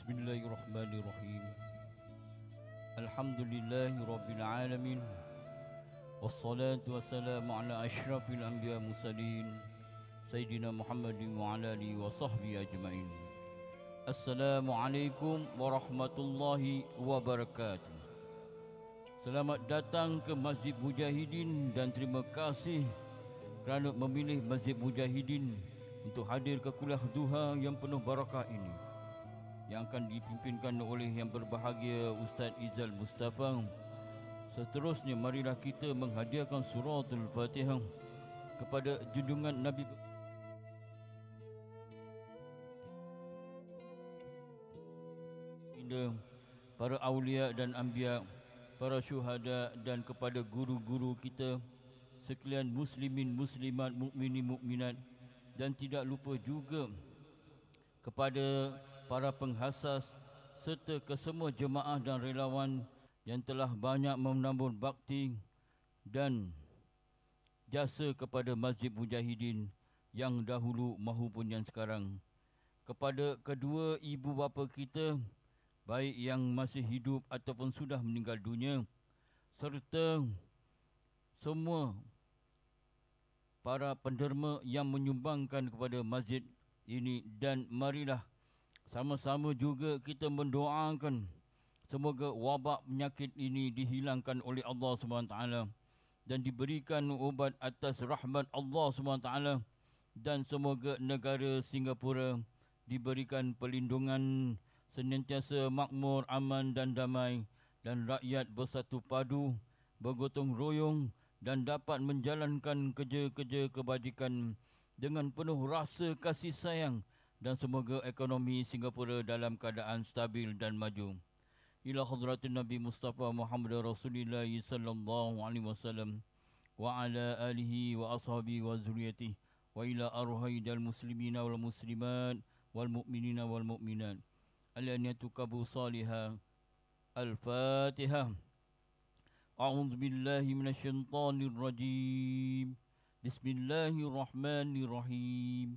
Bismillahirrahmanirrahim Alhamdulillahi Rabbil Alamin Wassalatu wassalamu ala ashrafil anbiya musalin Sayyidina Muhammadin wa ala li wa sahbihi ajma'in Assalamualaikum warahmatullahi wabarakatuh Selamat datang ke Masjid Mujahidin dan terima kasih kerana memilih Masjid Mujahidin untuk hadir ke kuliah duha yang penuh barakah ini yang akan dipimpinkan oleh yang berbahagia Ustaz Izzal Mustafa. Seterusnya marilah kita menghadiahkan suratul fatihah kepada junjungan Nabi kita para aulia dan anbiya, para syuhada dan kepada guru-guru kita sekalian muslimin muslimat mukminin mukminat dan tidak lupa juga kepada para penghasas serta kesemua jemaah dan relawan yang telah banyak menambut bakti dan jasa kepada Masjid Mujahidin yang dahulu mahupun yang sekarang. Kepada kedua ibu bapa kita, baik yang masih hidup ataupun sudah meninggal dunia, serta semua para penderma yang menyumbangkan kepada masjid ini dan marilah sama-sama juga kita mendoakan semoga wabak penyakit ini dihilangkan oleh Allah SWT dan diberikan ubat atas rahmat Allah SWT dan semoga negara Singapura diberikan pelindungan senantiasa makmur, aman dan damai dan rakyat bersatu padu, bergotong royong dan dapat menjalankan kerja-kerja kebajikan dengan penuh rasa kasih sayang dan semoga ekonomi Singapura dalam keadaan stabil dan maju. Ila hadratin Nabi Mustafa Muhammad Rasulullah sallallahu alaihi wasallam wa ala alihi wa ashabi wa zuriyatihi wa ila arhaidil Muslimina wal muslimat wal mu'minina wal mu'minat. Alaniatu kabu saliha. Al-Fatiha. A'udzu billahi minasy Bismillahirrahmanirrahim.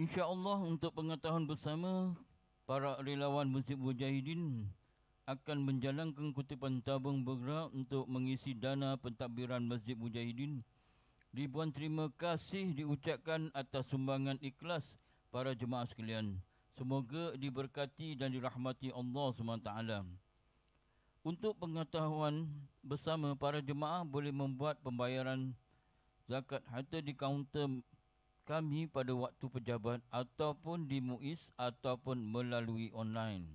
InsyaAllah untuk pengetahuan bersama, para relawan Masjid Mujahidin akan menjalankan kutipan tabung bergerak untuk mengisi dana pentadbiran Masjid Mujahidin. Ribuan terima kasih diucapkan atas sumbangan ikhlas para jemaah sekalian. Semoga diberkati dan dirahmati Allah SWT. Untuk pengetahuan bersama, para jemaah boleh membuat pembayaran zakat harta di kaunter kami pada waktu pejabat ataupun di MUIS ataupun melalui online.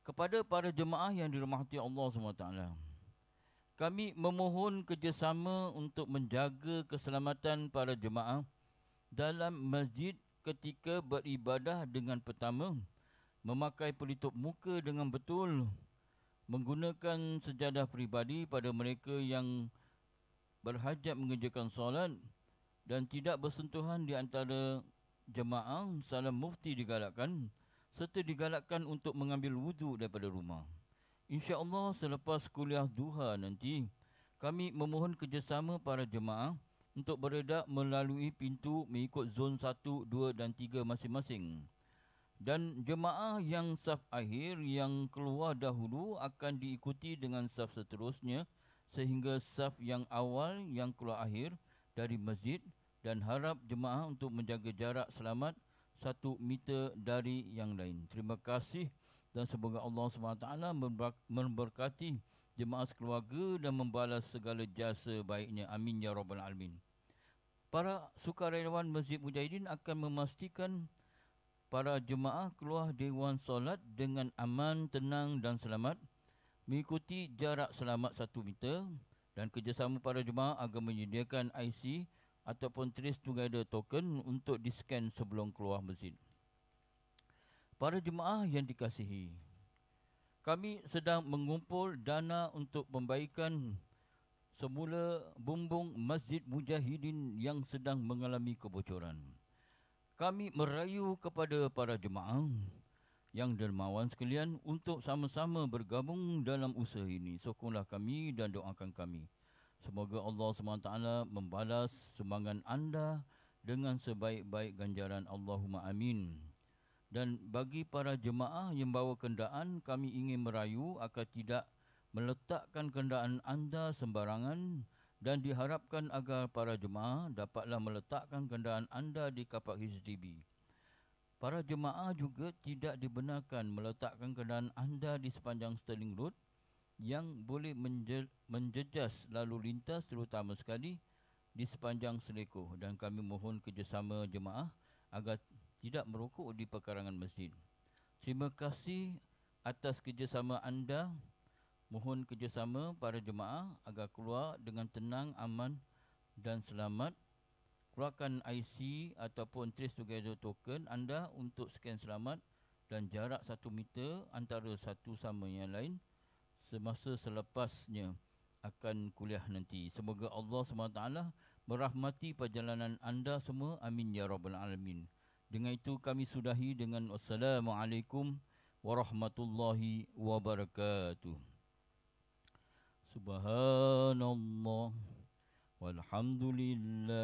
Kepada para jemaah yang dirahmati Allah SWT, kami memohon kerjasama untuk menjaga keselamatan para jemaah dalam masjid ketika beribadah dengan pertama, memakai pelitup muka dengan betul, menggunakan sejadah peribadi pada mereka yang berhajat mengerjakan solat, dan tidak bersentuhan di antara jemaah salam mufti digalakkan serta digalakkan untuk mengambil wudu daripada rumah. Insya Allah selepas kuliah duha nanti, kami memohon kerjasama para jemaah untuk beredak melalui pintu mengikut zon 1, 2 dan 3 masing-masing. Dan jemaah yang saf akhir yang keluar dahulu akan diikuti dengan saf seterusnya sehingga saf yang awal yang keluar akhir dari masjid dan harap jemaah untuk menjaga jarak selamat satu meter dari yang lain. Terima kasih dan semoga Allah SWT memberkati jemaah sekeluarga dan membalas segala jasa baiknya. Amin ya Rabbal Alamin. Para sukarelawan Masjid Mujahidin akan memastikan para jemaah keluar Dewan Solat dengan aman, tenang dan selamat mengikuti jarak selamat satu meter dan kerjasama para jemaah agar menyediakan IC ataupun Trace Together Token untuk diskan sebelum keluar masjid. Para jemaah yang dikasihi, kami sedang mengumpul dana untuk pembaikan semula bumbung Masjid Mujahidin yang sedang mengalami kebocoran. Kami merayu kepada para jemaah yang dermawan sekalian untuk sama-sama bergabung dalam usaha ini. Sokonglah kami dan doakan kami. Semoga Allah SWT membalas sumbangan anda dengan sebaik-baik ganjaran Allahumma amin. Dan bagi para jemaah yang bawa kendaan, kami ingin merayu agar tidak meletakkan kendaan anda sembarangan dan diharapkan agar para jemaah dapatlah meletakkan kendaan anda di kapak HDB. Para jemaah juga tidak dibenarkan meletakkan kenderaan anda di sepanjang Sterling Road yang boleh menje- menjejas lalu lintas terutama sekali di sepanjang selekoh dan kami mohon kerjasama jemaah agar tidak merokok di pekarangan masjid. Terima kasih atas kerjasama anda. Mohon kerjasama para jemaah agar keluar dengan tenang, aman dan selamat keluarkan IC ataupun Trace Together Token anda untuk scan selamat dan jarak satu meter antara satu sama yang lain semasa selepasnya akan kuliah nanti. Semoga Allah SWT merahmati perjalanan anda semua. Amin ya Rabbal Alamin. Dengan itu kami sudahi dengan Assalamualaikum warahmatullahi wabarakatuh. Subhanallah walhamdulillah.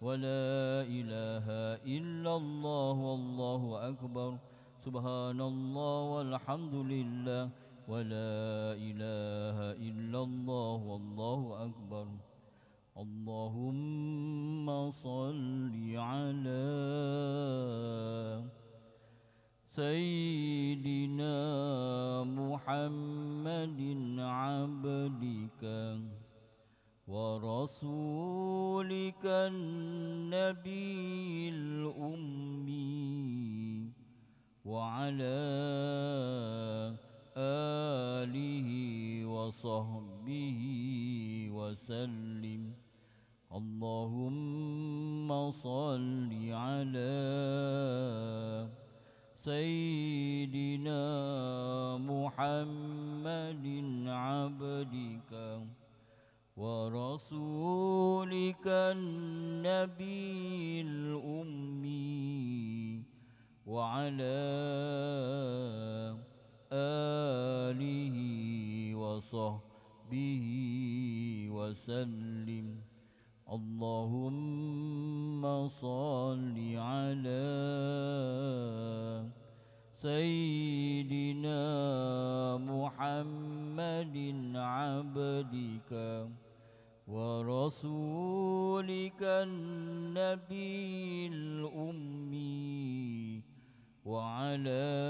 ولا إله إلا الله والله أكبر سبحان الله والحمد لله ولا إله إلا الله والله أكبر اللهم صل على سيدنا محمد عبدك ورسولك النبي الأمي وعلى آله وصحبه وسلم اللهم صل على سيدنا محمد عبدك ورسولك النبي الأمي وعلى آله وصحبه وسلم اللهم صل على سيدنا محمد عبدك ورسولك النبي الأمي وعلى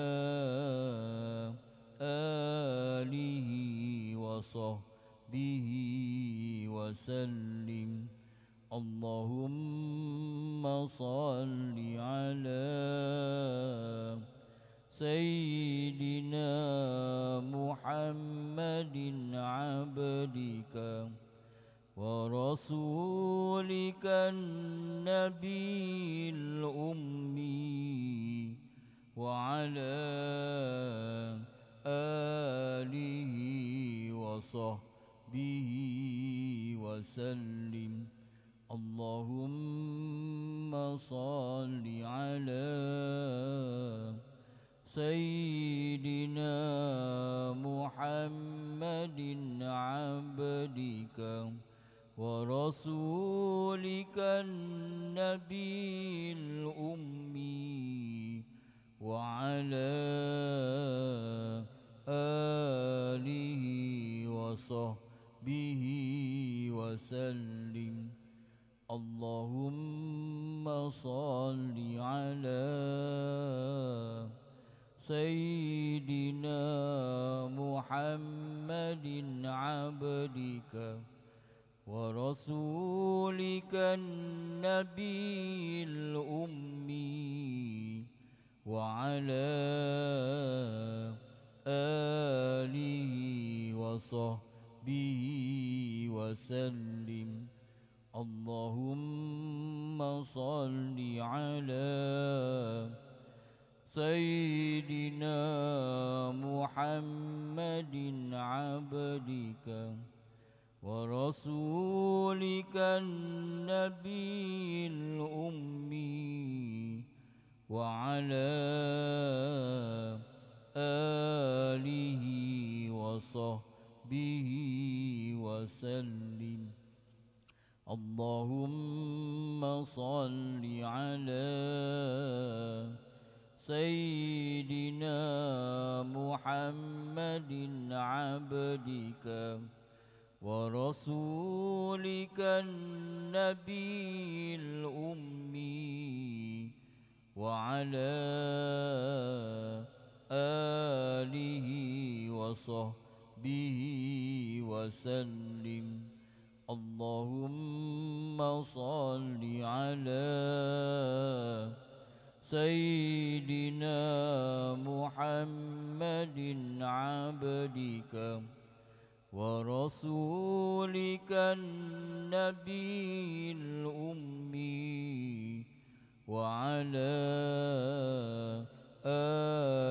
وعلى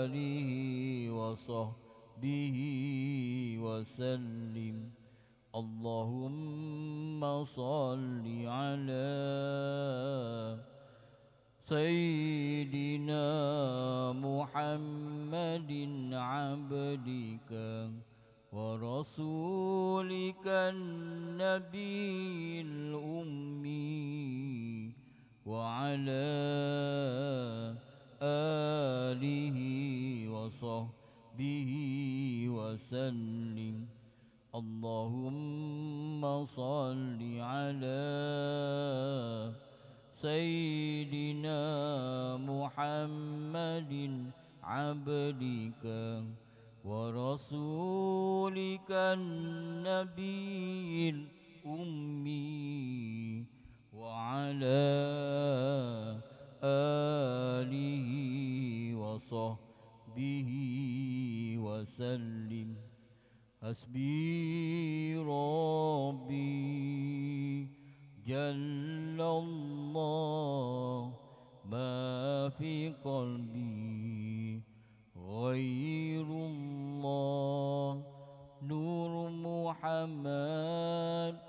آله وصحبه وسلم اللهم صل على سيدنا محمد عبدك ورسولك النبي الأمي وعلى آله وصحبه وسلم اللهم صل على سيدنا محمد عبدك ورسولك النبي الأمي وعلى آله وصحبه وسلم حسبي ربي جل الله ما في قلبي غير الله نور محمد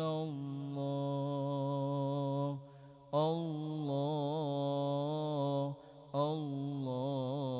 الله الله الله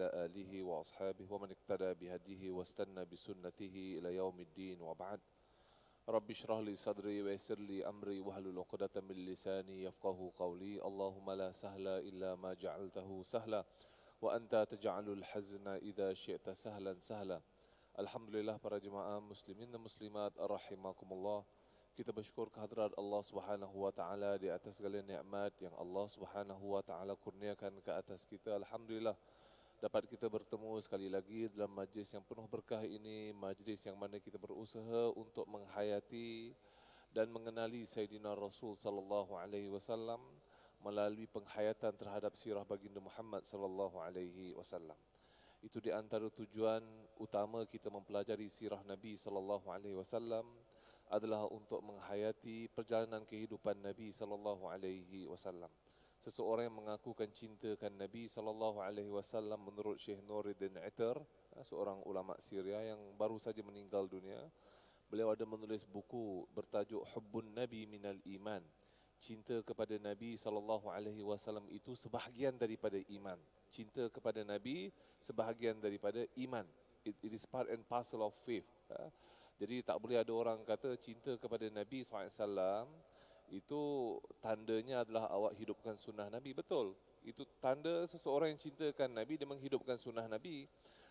وعلى آله وأصحابه ومن اقتدى بهديه واستنى بسنته إلى يوم الدين وبعد رب اشرح لي صدري ويسر لي أمري وهل العقدة من لساني يفقه قولي اللهم لا سهل إلا ما جعلته سهلا وأنت تجعل الحزن إذا شئت سهلا سهلا الحمد لله para jemaah muslimin dan muslimat rahimakumullah. Kita bersyukur kehadirat Allah Subhanahu wa taala di atas segala nikmat yang Allah Subhanahu wa taala kurniakan ke atas kita. Alhamdulillah. dapat kita bertemu sekali lagi dalam majlis yang penuh berkah ini, majlis yang mana kita berusaha untuk menghayati dan mengenali Sayyidina Rasul sallallahu alaihi wasallam melalui penghayatan terhadap sirah baginda Muhammad sallallahu alaihi wasallam. Itu di antara tujuan utama kita mempelajari sirah Nabi sallallahu alaihi wasallam adalah untuk menghayati perjalanan kehidupan Nabi sallallahu alaihi wasallam seseorang yang mengakukan cintakan Nabi sallallahu alaihi wasallam menurut Syekh Nuruddin Ether eh, seorang ulama Syria yang baru saja meninggal dunia beliau ada menulis buku bertajuk Hubbun Nabi minal Iman cinta kepada Nabi sallallahu alaihi wasallam itu sebahagian daripada iman cinta kepada Nabi sebahagian daripada iman it, it is part and parcel of faith eh, jadi tak boleh ada orang kata cinta kepada Nabi sallallahu alaihi wasallam itu tandanya adalah awak hidupkan sunnah Nabi. Betul. Itu tanda seseorang yang cintakan Nabi, dia menghidupkan sunnah Nabi.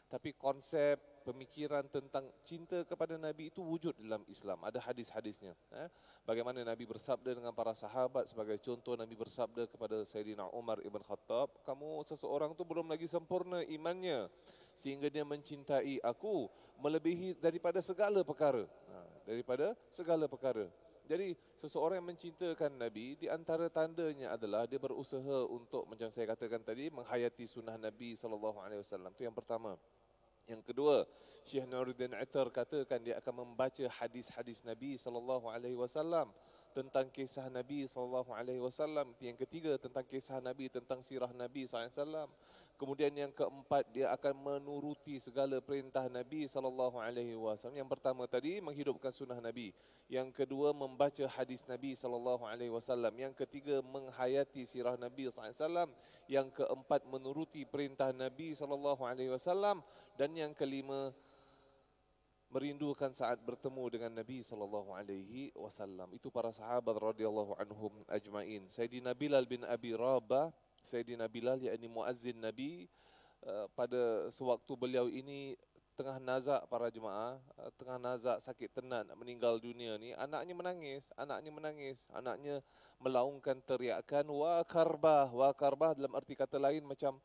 Tapi konsep pemikiran tentang cinta kepada Nabi itu wujud dalam Islam. Ada hadis-hadisnya. Ha? Bagaimana Nabi bersabda dengan para sahabat sebagai contoh Nabi bersabda kepada Sayyidina Umar Ibn Khattab. Kamu seseorang tu belum lagi sempurna imannya sehingga dia mencintai aku melebihi daripada segala perkara. Ha, daripada segala perkara. Jadi seseorang yang mencintakan Nabi di antara tandanya adalah dia berusaha untuk macam saya katakan tadi menghayati sunnah Nabi sallallahu alaihi wasallam. Itu yang pertama. Yang kedua, Syekh Nuruddin Atar katakan dia akan membaca hadis-hadis Nabi sallallahu alaihi wasallam tentang kisah Nabi sallallahu alaihi wasallam, yang ketiga tentang kisah Nabi tentang sirah Nabi sallallahu alaihi wasallam. Kemudian yang keempat dia akan menuruti segala perintah Nabi sallallahu alaihi wasallam. Yang pertama tadi menghidupkan sunnah Nabi. Yang kedua membaca hadis Nabi sallallahu alaihi wasallam. Yang ketiga menghayati sirah Nabi sallallahu alaihi wasallam. Yang keempat menuruti perintah Nabi sallallahu alaihi wasallam dan yang kelima merindukan saat bertemu dengan Nabi sallallahu alaihi wasallam. Itu para sahabat radhiyallahu anhum ajmain. Sayyidina Bilal bin Abi Rabah, Sayyidina Bilal yakni muazzin Nabi eh, pada sewaktu beliau ini tengah nazak para jemaah, eh, tengah nazak sakit tenat meninggal dunia ni, anaknya menangis, anaknya menangis, anaknya melaungkan teriakan wa karbah, wa karbah dalam arti kata lain macam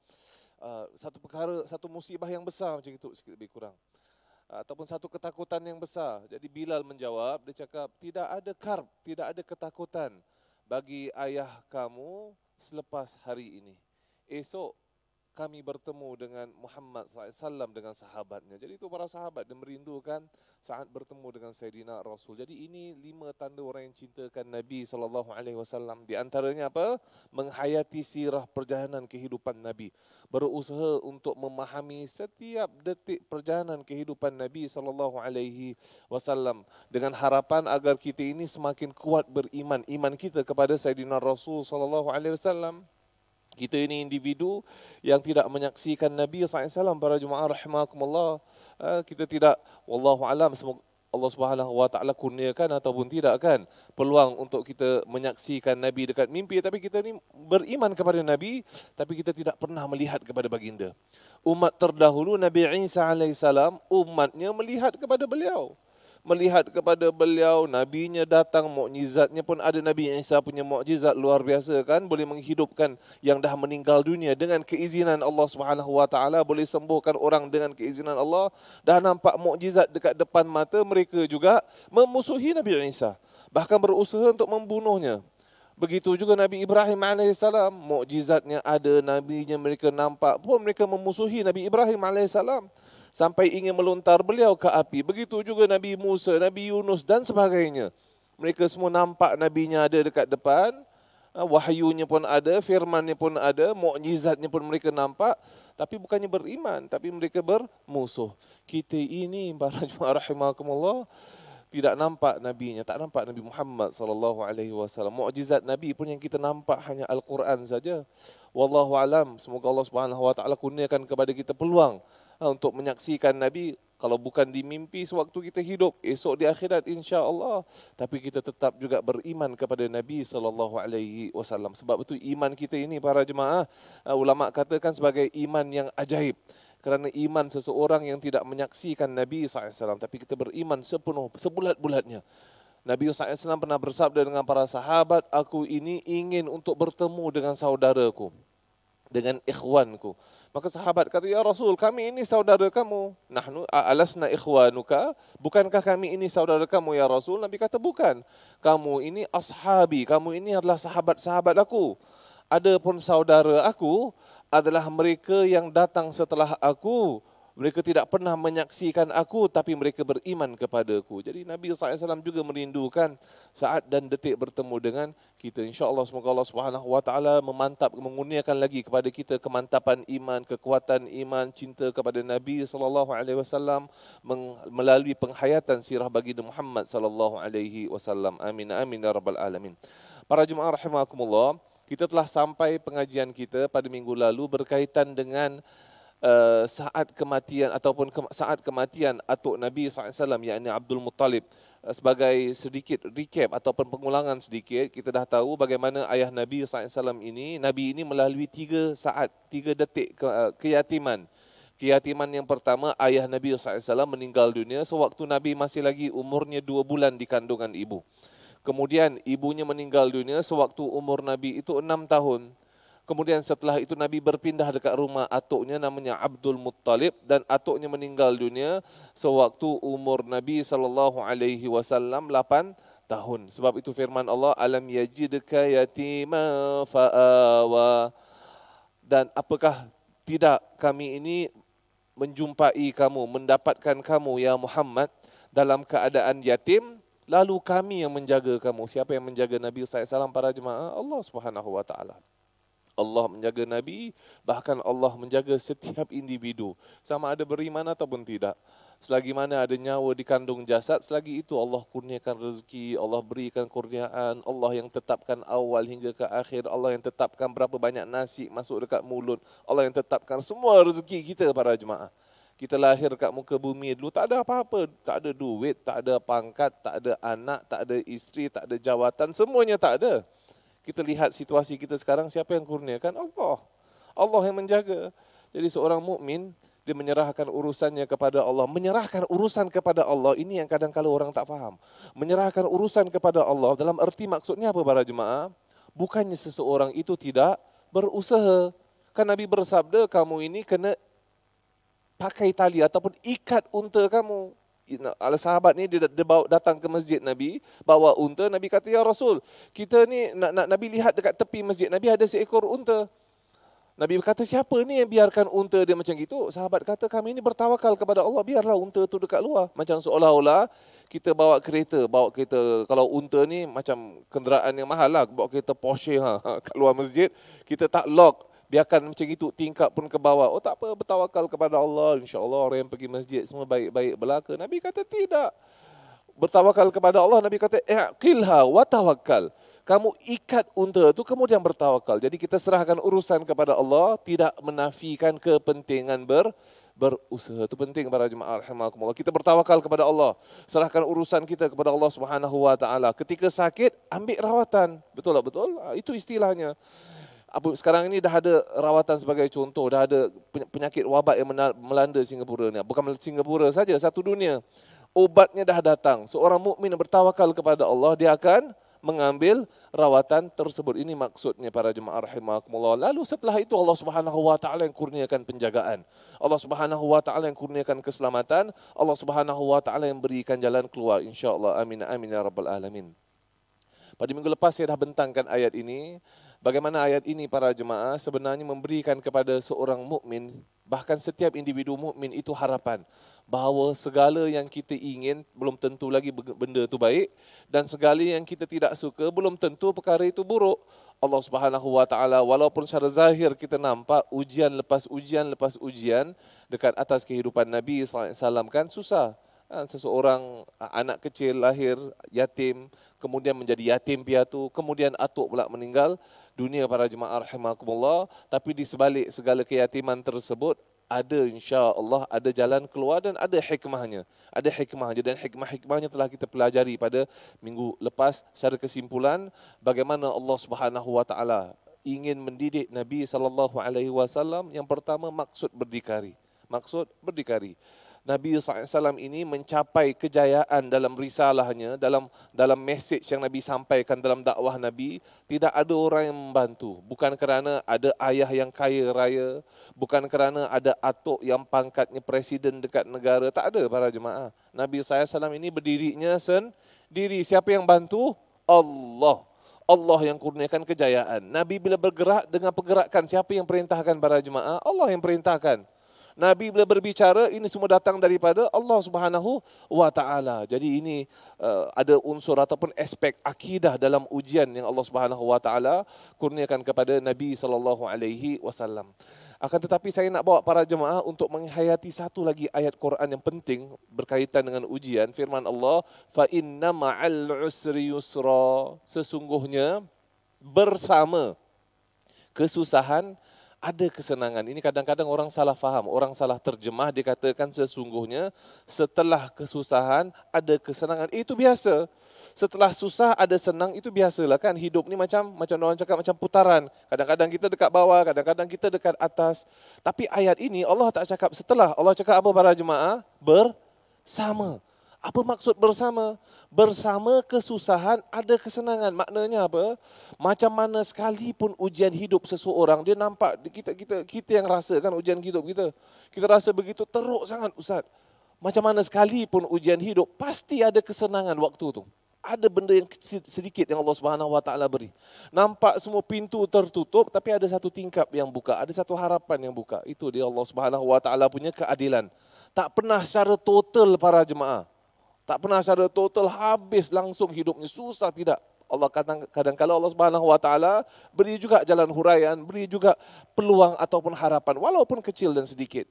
uh, satu perkara, satu musibah yang besar macam itu sikit lebih kurang ataupun satu ketakutan yang besar. Jadi Bilal menjawab, dia cakap, tidak ada karb, tidak ada ketakutan bagi ayah kamu selepas hari ini. Esok kami bertemu dengan Muhammad SAW dengan sahabatnya. Jadi itu para sahabat dia merindukan saat bertemu dengan Sayyidina Rasul. Jadi ini lima tanda orang yang cintakan Nabi SAW. Di antaranya apa? Menghayati sirah perjalanan kehidupan Nabi. Berusaha untuk memahami setiap detik perjalanan kehidupan Nabi SAW. Dengan harapan agar kita ini semakin kuat beriman. Iman kita kepada Sayyidina Rasul SAW. Alaihi Wasallam. Kita ini individu yang tidak menyaksikan Nabi SAW para Jumaat rahimahkumullah. Ah, kita tidak, wallahu alam, Allah Subhanahu Wa Taala kurniakan ataupun tidak kan peluang untuk kita menyaksikan Nabi dekat mimpi tapi kita ni beriman kepada Nabi tapi kita tidak pernah melihat kepada baginda. Umat terdahulu Nabi Isa alaihissalam umatnya melihat kepada beliau melihat kepada beliau, nabinya datang, mukjizatnya pun ada Nabi Isa punya mukjizat luar biasa kan, boleh menghidupkan yang dah meninggal dunia dengan keizinan Allah Subhanahu wa taala, boleh sembuhkan orang dengan keizinan Allah. Dah nampak mukjizat dekat depan mata mereka juga memusuhi Nabi Isa, bahkan berusaha untuk membunuhnya. Begitu juga Nabi Ibrahim AS, mukjizatnya ada, nabi-nya mereka nampak pun mereka memusuhi Nabi Ibrahim AS sampai ingin melontar beliau ke api. Begitu juga Nabi Musa, Nabi Yunus dan sebagainya. Mereka semua nampak nabinya ada dekat depan, ah, wahyunya pun ada, firmannya pun ada, mukjizatnya pun mereka nampak, tapi bukannya beriman, tapi mereka bermusuh. Kita ini para jemaah rahimakumullah tidak nampak nabinya, tak nampak Nabi Muhammad sallallahu alaihi wasallam. Mukjizat nabi pun yang kita nampak hanya Al-Quran saja. Wallahu alam, semoga Allah Subhanahu wa taala kurniakan kepada kita peluang Ah, untuk menyaksikan Nabi kalau bukan di mimpi sewaktu kita hidup esok di akhirat insya-Allah tapi kita tetap juga beriman kepada Nabi sallallahu alaihi wasallam sebab itu iman kita ini para jemaah ah, ulama katakan sebagai iman yang ajaib kerana iman seseorang yang tidak menyaksikan Nabi sallallahu alaihi wasallam tapi kita beriman sepenuh sebulat-bulatnya Nabi sallallahu alaihi wasallam pernah bersabda dengan para sahabat aku ini ingin untuk bertemu dengan saudaraku dengan ikhwanku Maka sahabat kata, Ya Rasul, kami ini saudara kamu. Nahnu alasna ikhwanuka. Bukankah kami ini saudara kamu, Ya Rasul? Nabi kata, bukan. Kamu ini ashabi. Kamu ini adalah sahabat-sahabat aku. Adapun saudara aku adalah mereka yang datang setelah aku. Mereka tidak pernah menyaksikan aku tapi mereka beriman kepada aku. Jadi Nabi SAW juga merindukan saat dan detik bertemu dengan kita. InsyaAllah semoga Allah SWT memantap, menguniakan lagi kepada kita kemantapan iman, kekuatan iman, cinta kepada Nabi SAW melalui penghayatan sirah baginda Muhammad SAW. Amin, amin, ya Rabbal Alamin. Para jemaah rahimahakumullah, kita telah sampai pengajian kita pada minggu lalu berkaitan dengan Eh, saat kematian ataupun saat kematian atuk Nabi SAW yakni Abdul Muttalib eh, sebagai sedikit recap ataupun pengulangan sedikit kita dah tahu bagaimana ayah Nabi SAW ini Nabi ini melalui tiga saat tiga detik ke, eh, keyatiman keyatiman yang pertama ayah Nabi SAW meninggal dunia sewaktu Nabi masih lagi umurnya dua bulan di kandungan ibu kemudian ibunya meninggal dunia sewaktu umur Nabi itu enam tahun Kemudian setelah itu Nabi berpindah dekat rumah atuknya namanya Abdul Muttalib dan atuknya meninggal dunia sewaktu umur Nabi sallallahu alaihi wasallam 8 tahun. Sebab itu firman Allah alam yajidka yatima faawa. Dan apakah tidak kami ini menjumpai kamu, mendapatkan kamu ya Muhammad dalam keadaan yatim? Lalu kami yang menjaga kamu. Siapa yang menjaga Nabi SAW para jemaah? Allah Subhanahu wa taala. Allah menjaga Nabi, bahkan Allah menjaga setiap individu. Sama ada beriman ataupun tidak. Selagi mana ada nyawa di kandung jasad, selagi itu Allah kurniakan rezeki, Allah berikan kurniaan, Allah yang tetapkan awal hingga ke akhir, Allah yang tetapkan berapa banyak nasi masuk dekat mulut, Allah yang tetapkan semua rezeki kita para jemaah. Kita lahir kat muka bumi dulu, tak ada apa-apa. Tak ada duit, tak ada pangkat, tak ada anak, tak ada isteri, tak ada jawatan, semuanya Tak ada kita lihat situasi kita sekarang siapa yang kurniakan Allah Allah yang menjaga jadi seorang mukmin dia menyerahkan urusannya kepada Allah menyerahkan urusan kepada Allah ini yang kadang kala orang tak faham menyerahkan urusan kepada Allah dalam erti maksudnya apa para jemaah bukannya seseorang itu tidak berusaha kan Nabi bersabda kamu ini kena pakai tali ataupun ikat unta kamu ala sahabat ni dia, dia bawa datang ke masjid Nabi bawa unta Nabi kata ya Rasul kita ni nak, nak Nabi lihat dekat tepi masjid Nabi ada seekor unta Nabi kata siapa ni yang biarkan unta dia macam gitu sahabat kata kami ni bertawakal kepada Allah biarlah unta tu dekat luar macam seolah-olah kita bawa kereta bawa kereta kalau unta ni macam kenderaan yang mahal lah bawa kereta Porsche ha, ha kat luar masjid kita tak lock biarkan macam itu tingkap pun ke bawah. Oh tak apa, bertawakal kepada Allah. InsyaAllah orang yang pergi masjid semua baik-baik belaka. Nabi kata tidak. Bertawakal kepada Allah, Nabi kata, Iqilha eh, wa tawakal. Kamu ikat unta itu kemudian bertawakal. Jadi kita serahkan urusan kepada Allah, tidak menafikan kepentingan ber berusaha itu penting para jemaah rahimakumullah kita bertawakal kepada Allah serahkan urusan kita kepada Allah Subhanahu wa taala ketika sakit ambil rawatan betul tak betul ah, itu istilahnya apa sekarang ini dah ada rawatan sebagai contoh dah ada penyakit wabak yang melanda Singapura ni bukan Singapura saja satu dunia ubatnya dah datang seorang mukmin bertawakal kepada Allah dia akan mengambil rawatan tersebut ini maksudnya para jemaah rahimakumullah lalu setelah itu Allah Subhanahu wa taala yang kurniakan penjagaan Allah Subhanahu wa taala yang kurniakan keselamatan Allah Subhanahu wa taala yang berikan jalan keluar insyaallah amin amin ya rabbal alamin pada minggu lepas saya dah bentangkan ayat ini bagaimana ayat ini para jemaah sebenarnya memberikan kepada seorang mukmin bahkan setiap individu mukmin itu harapan bahawa segala yang kita ingin belum tentu lagi benda itu baik dan segala yang kita tidak suka belum tentu perkara itu buruk Allah Subhanahu wa taala walaupun secara zahir kita nampak ujian lepas ujian lepas ujian dekat atas kehidupan Nabi sallallahu alaihi wasallam kan susah Ah, seseorang ah, anak kecil lahir yatim kemudian menjadi yatim piatu kemudian atuk pula meninggal dunia para jemaah rahimakumullah tapi di sebalik segala keyatiman tersebut ada insya-Allah ada jalan keluar dan ada hikmahnya ada hikmahnya dan hikmah-hikmahnya telah kita pelajari pada minggu lepas secara kesimpulan bagaimana Allah Subhanahu ingin mendidik Nabi saw yang pertama maksud berdikari maksud berdikari Nabi SAW ini mencapai kejayaan dalam risalahnya, dalam dalam message yang Nabi sampaikan dalam dakwah Nabi, tidak ada orang yang membantu. Bukan kerana ada ayah yang kaya raya, bukan kerana ada atuk yang pangkatnya presiden dekat negara, tak ada para jemaah. Nabi SAW ini berdirinya sendiri. Siapa yang bantu? Allah. Allah yang kurniakan kejayaan. Nabi bila bergerak dengan pergerakan, siapa yang perintahkan para jemaah? Allah yang perintahkan. Nabi bila berbicara ini semua datang daripada Allah Subhanahu wa taala. Jadi ini uh, ada unsur ataupun aspek akidah dalam ujian yang Allah Subhanahu wa taala kurniakan kepada Nabi sallallahu alaihi wasallam. Akan tetapi saya nak bawa para jemaah untuk menghayati satu lagi ayat Quran yang penting berkaitan dengan ujian firman Allah fa inna ma'al usri yusra sesungguhnya bersama kesusahan ada kesenangan. Ini kadang-kadang orang salah faham, orang salah terjemah dikatakan sesungguhnya setelah kesusahan ada kesenangan. Eh, itu biasa. Setelah susah ada senang itu biasalah kan. Hidup ni macam macam orang cakap macam putaran. Kadang-kadang kita dekat bawah, kadang-kadang kita dekat atas. Tapi ayat ini Allah tak cakap setelah. Allah cakap apa para jemaah? Bersama. sama apa maksud bersama? Bersama kesusahan ada kesenangan. Maknanya apa? Macam mana sekalipun ujian hidup seseorang, dia nampak kita kita kita yang rasa kan ujian hidup kita. Kita rasa begitu teruk sangat Ustaz. Macam mana sekalipun ujian hidup, pasti ada kesenangan waktu tu. Ada benda yang sedikit yang Allah Subhanahu Wa Taala beri. Nampak semua pintu tertutup, tapi ada satu tingkap yang buka, ada satu harapan yang buka. Itu dia Allah Subhanahu Wa Taala punya keadilan. Tak pernah secara total para jemaah. Tak pernah secara total habis langsung hidupnya susah tidak. Allah kadang kadang kala Allah Subhanahu wa taala beri juga jalan huraian, beri juga peluang ataupun harapan walaupun kecil dan sedikit.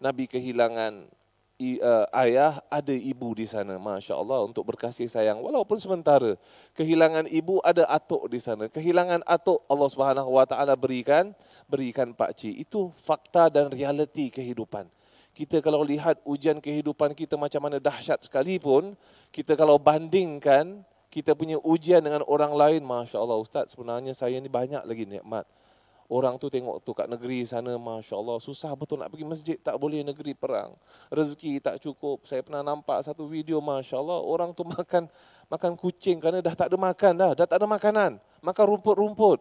Nabi kehilangan i, uh, ayah, ada ibu di sana, Masya Allah untuk berkasih sayang, walaupun sementara. Kehilangan ibu, ada atuk di sana. Kehilangan atuk, Allah Subhanahu Wa Taala berikan, berikan pakcik. Itu fakta dan realiti kehidupan kita kalau lihat ujian kehidupan kita macam mana dahsyat sekalipun, kita kalau bandingkan kita punya ujian dengan orang lain, Masya Allah Ustaz, sebenarnya saya ni banyak lagi nikmat. Orang tu tengok tu kat negeri sana, Masya Allah, susah betul nak pergi masjid, tak boleh negeri perang. Rezeki tak cukup. Saya pernah nampak satu video, Masya Allah, orang tu makan makan kucing kerana dah tak ada makan dah. Dah tak ada makanan. Makan rumput-rumput.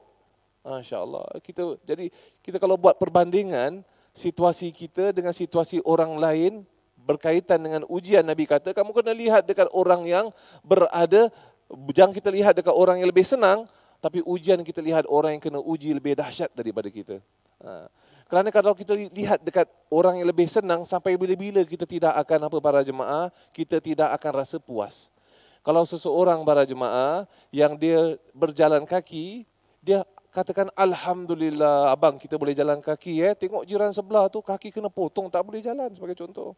Masya Allah. Kita, jadi, kita kalau buat perbandingan, situasi kita dengan situasi orang lain berkaitan dengan ujian Nabi kata kamu kena lihat dekat orang yang berada jangan kita lihat dekat orang yang lebih senang tapi ujian kita lihat orang yang kena uji lebih dahsyat daripada kita. Ha. Kerana kalau kita lihat dekat orang yang lebih senang sampai bila-bila kita tidak akan apa para jemaah, kita tidak akan rasa puas. Kalau seseorang para jemaah yang dia berjalan kaki, dia katakan alhamdulillah abang kita boleh jalan kaki eh tengok jiran sebelah tu kaki kena potong tak boleh jalan sebagai contoh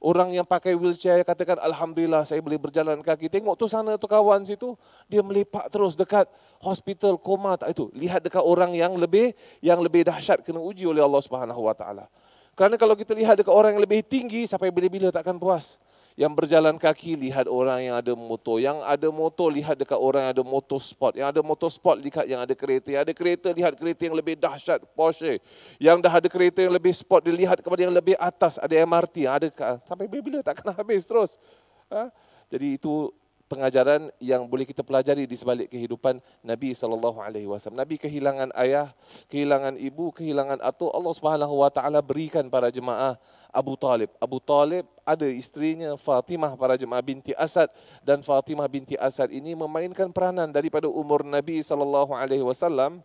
orang yang pakai wheelchair katakan alhamdulillah saya boleh berjalan kaki tengok tu sana tu kawan situ dia melepak terus dekat hospital koma tak itu lihat dekat orang yang lebih yang lebih dahsyat kena uji oleh Allah Subhanahu wa taala kerana kalau kita lihat dekat orang yang lebih tinggi sampai bila-bila takkan puas yang berjalan kaki lihat orang yang ada motor, yang ada motor lihat dekat orang yang ada motor sport, yang ada motor sport lihat yang ada kereta, yang ada kereta lihat kereta yang lebih dahsyat Porsche, yang dah ada kereta yang lebih sport dilihat kepada yang lebih atas ada MRT, yang ada sampai bila-bila tak habis terus. Ha? Jadi itu pengajaran yang boleh kita pelajari di sebalik kehidupan Nabi sallallahu alaihi wasallam. Nabi kehilangan ayah, kehilangan ibu, kehilangan atau Allah Subhanahu wa taala berikan para jemaah Abu Talib. Abu Talib ada isterinya Fatimah para jemaah binti Asad dan Fatimah binti Asad ini memainkan peranan daripada umur Nabi sallallahu alaihi wasallam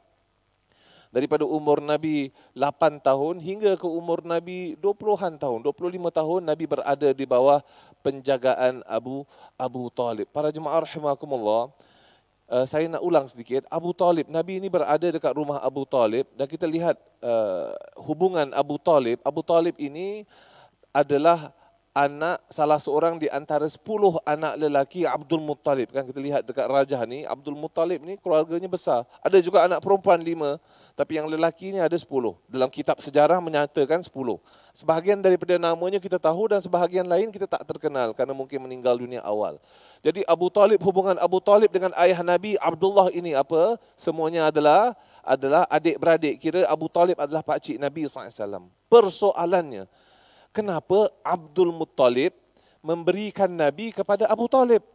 daripada umur Nabi 8 tahun hingga ke umur Nabi 20-an tahun, 25 tahun Nabi berada di bawah penjagaan Abu Abu Talib. Para jemaah rahimakumullah, eh, saya nak ulang sedikit, Abu Talib, Nabi ini berada dekat rumah Abu Talib dan kita lihat eh, hubungan Abu Talib, Abu Talib ini adalah anak salah seorang di antara 10 anak lelaki Abdul Muttalib kan kita lihat dekat raja ni Abdul Muttalib ni keluarganya besar ada juga anak perempuan 5 tapi yang lelaki ni ada 10 dalam kitab sejarah menyatakan 10 sebahagian daripada namanya kita tahu dan sebahagian lain kita tak terkenal kerana mungkin meninggal dunia awal jadi Abu Talib hubungan Abu Talib dengan ayah Nabi Abdullah ini apa semuanya adalah adalah adik beradik kira Abu Talib adalah pakcik Nabi S.A.W persoalannya kenapa Abdul Muttalib memberikan Nabi kepada Abu Talib.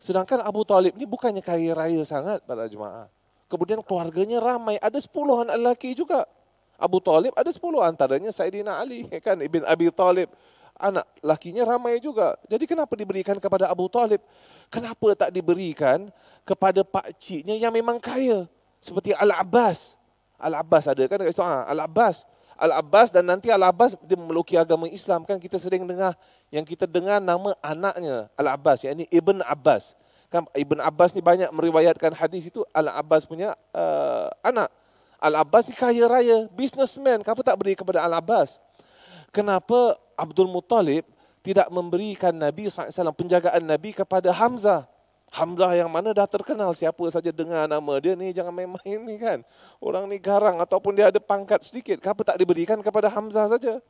Sedangkan Abu Talib ini bukannya kaya raya sangat pada jemaah. Kemudian keluarganya ramai, ada sepuluh anak lelaki juga. Abu Talib ada sepuluh, antaranya Saidina Ali, kan Ibn Abi Talib. Anak lakinya ramai juga. Jadi kenapa diberikan kepada Abu Talib? Kenapa tak diberikan kepada pakciknya yang memang kaya? Seperti Al-Abbas. Al-Abbas ada kan? Ah, Al-Abbas. Al-Abbas dan nanti Al-Abbas dia memeluki agama Islam kan kita sering dengar yang kita dengar nama anaknya Al-Abbas yakni Ibn Abbas. Kan Ibn Abbas ni banyak meriwayatkan hadis itu Al-Abbas punya uh, anak. Al-Abbas ni kaya raya, businessman. Kenapa tak beri kepada Al-Abbas? Kenapa Abdul Muttalib tidak memberikan Nabi SAW, penjagaan Nabi kepada Hamzah? Hamzah yang mana dah terkenal siapa saja dengar nama dia ni jangan main-main ni kan. Orang ni garang ataupun dia ada pangkat sedikit. Kenapa tak diberikan kepada Hamzah saja?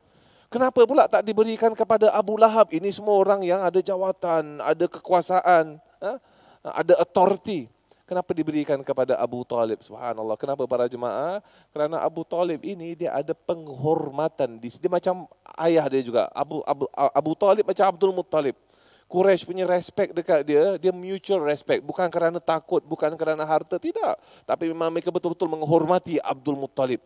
Kenapa pula tak diberikan kepada Abu Lahab? Ini semua orang yang ada jawatan, ada kekuasaan, ha? ada authority. Kenapa diberikan kepada Abu Talib? Subhanallah. Kenapa para jemaah? Kerana Abu Talib ini dia ada penghormatan. Dia macam ayah dia juga. Abu, Abu, Abu Talib macam Abdul Muttalib. Quraisy punya respect dekat dia, dia mutual respect. Bukan kerana takut, bukan kerana harta, tidak. Tapi memang mereka betul-betul menghormati Abdul Muttalib.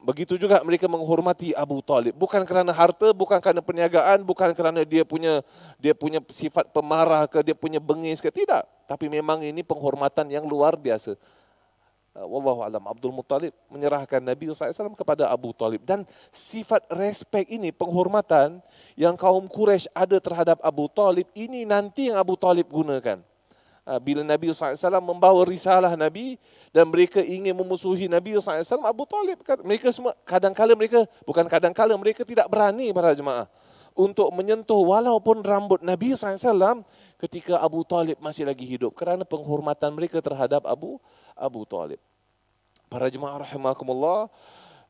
Begitu juga mereka menghormati Abu Talib. Bukan kerana harta, bukan kerana perniagaan, bukan kerana dia punya dia punya sifat pemarah ke, dia punya bengis ke, tidak. Tapi memang ini penghormatan yang luar biasa. Uh, wallahu alam Abdul Muttalib menyerahkan Nabi SAW kepada Abu Talib. Dan sifat respek ini, penghormatan yang kaum Quraisy ada terhadap Abu Talib, ini nanti yang Abu Talib gunakan. Uh, bila Nabi SAW membawa risalah Nabi dan mereka ingin memusuhi Nabi SAW, Abu Talib, mereka semua kadang-kala mereka, bukan kadang-kala mereka tidak berani para jemaah untuk menyentuh walaupun rambut Nabi SAW ketika Abu Talib masih lagi hidup kerana penghormatan mereka terhadap Abu Abu Talib. Para jemaah rahimahumullah,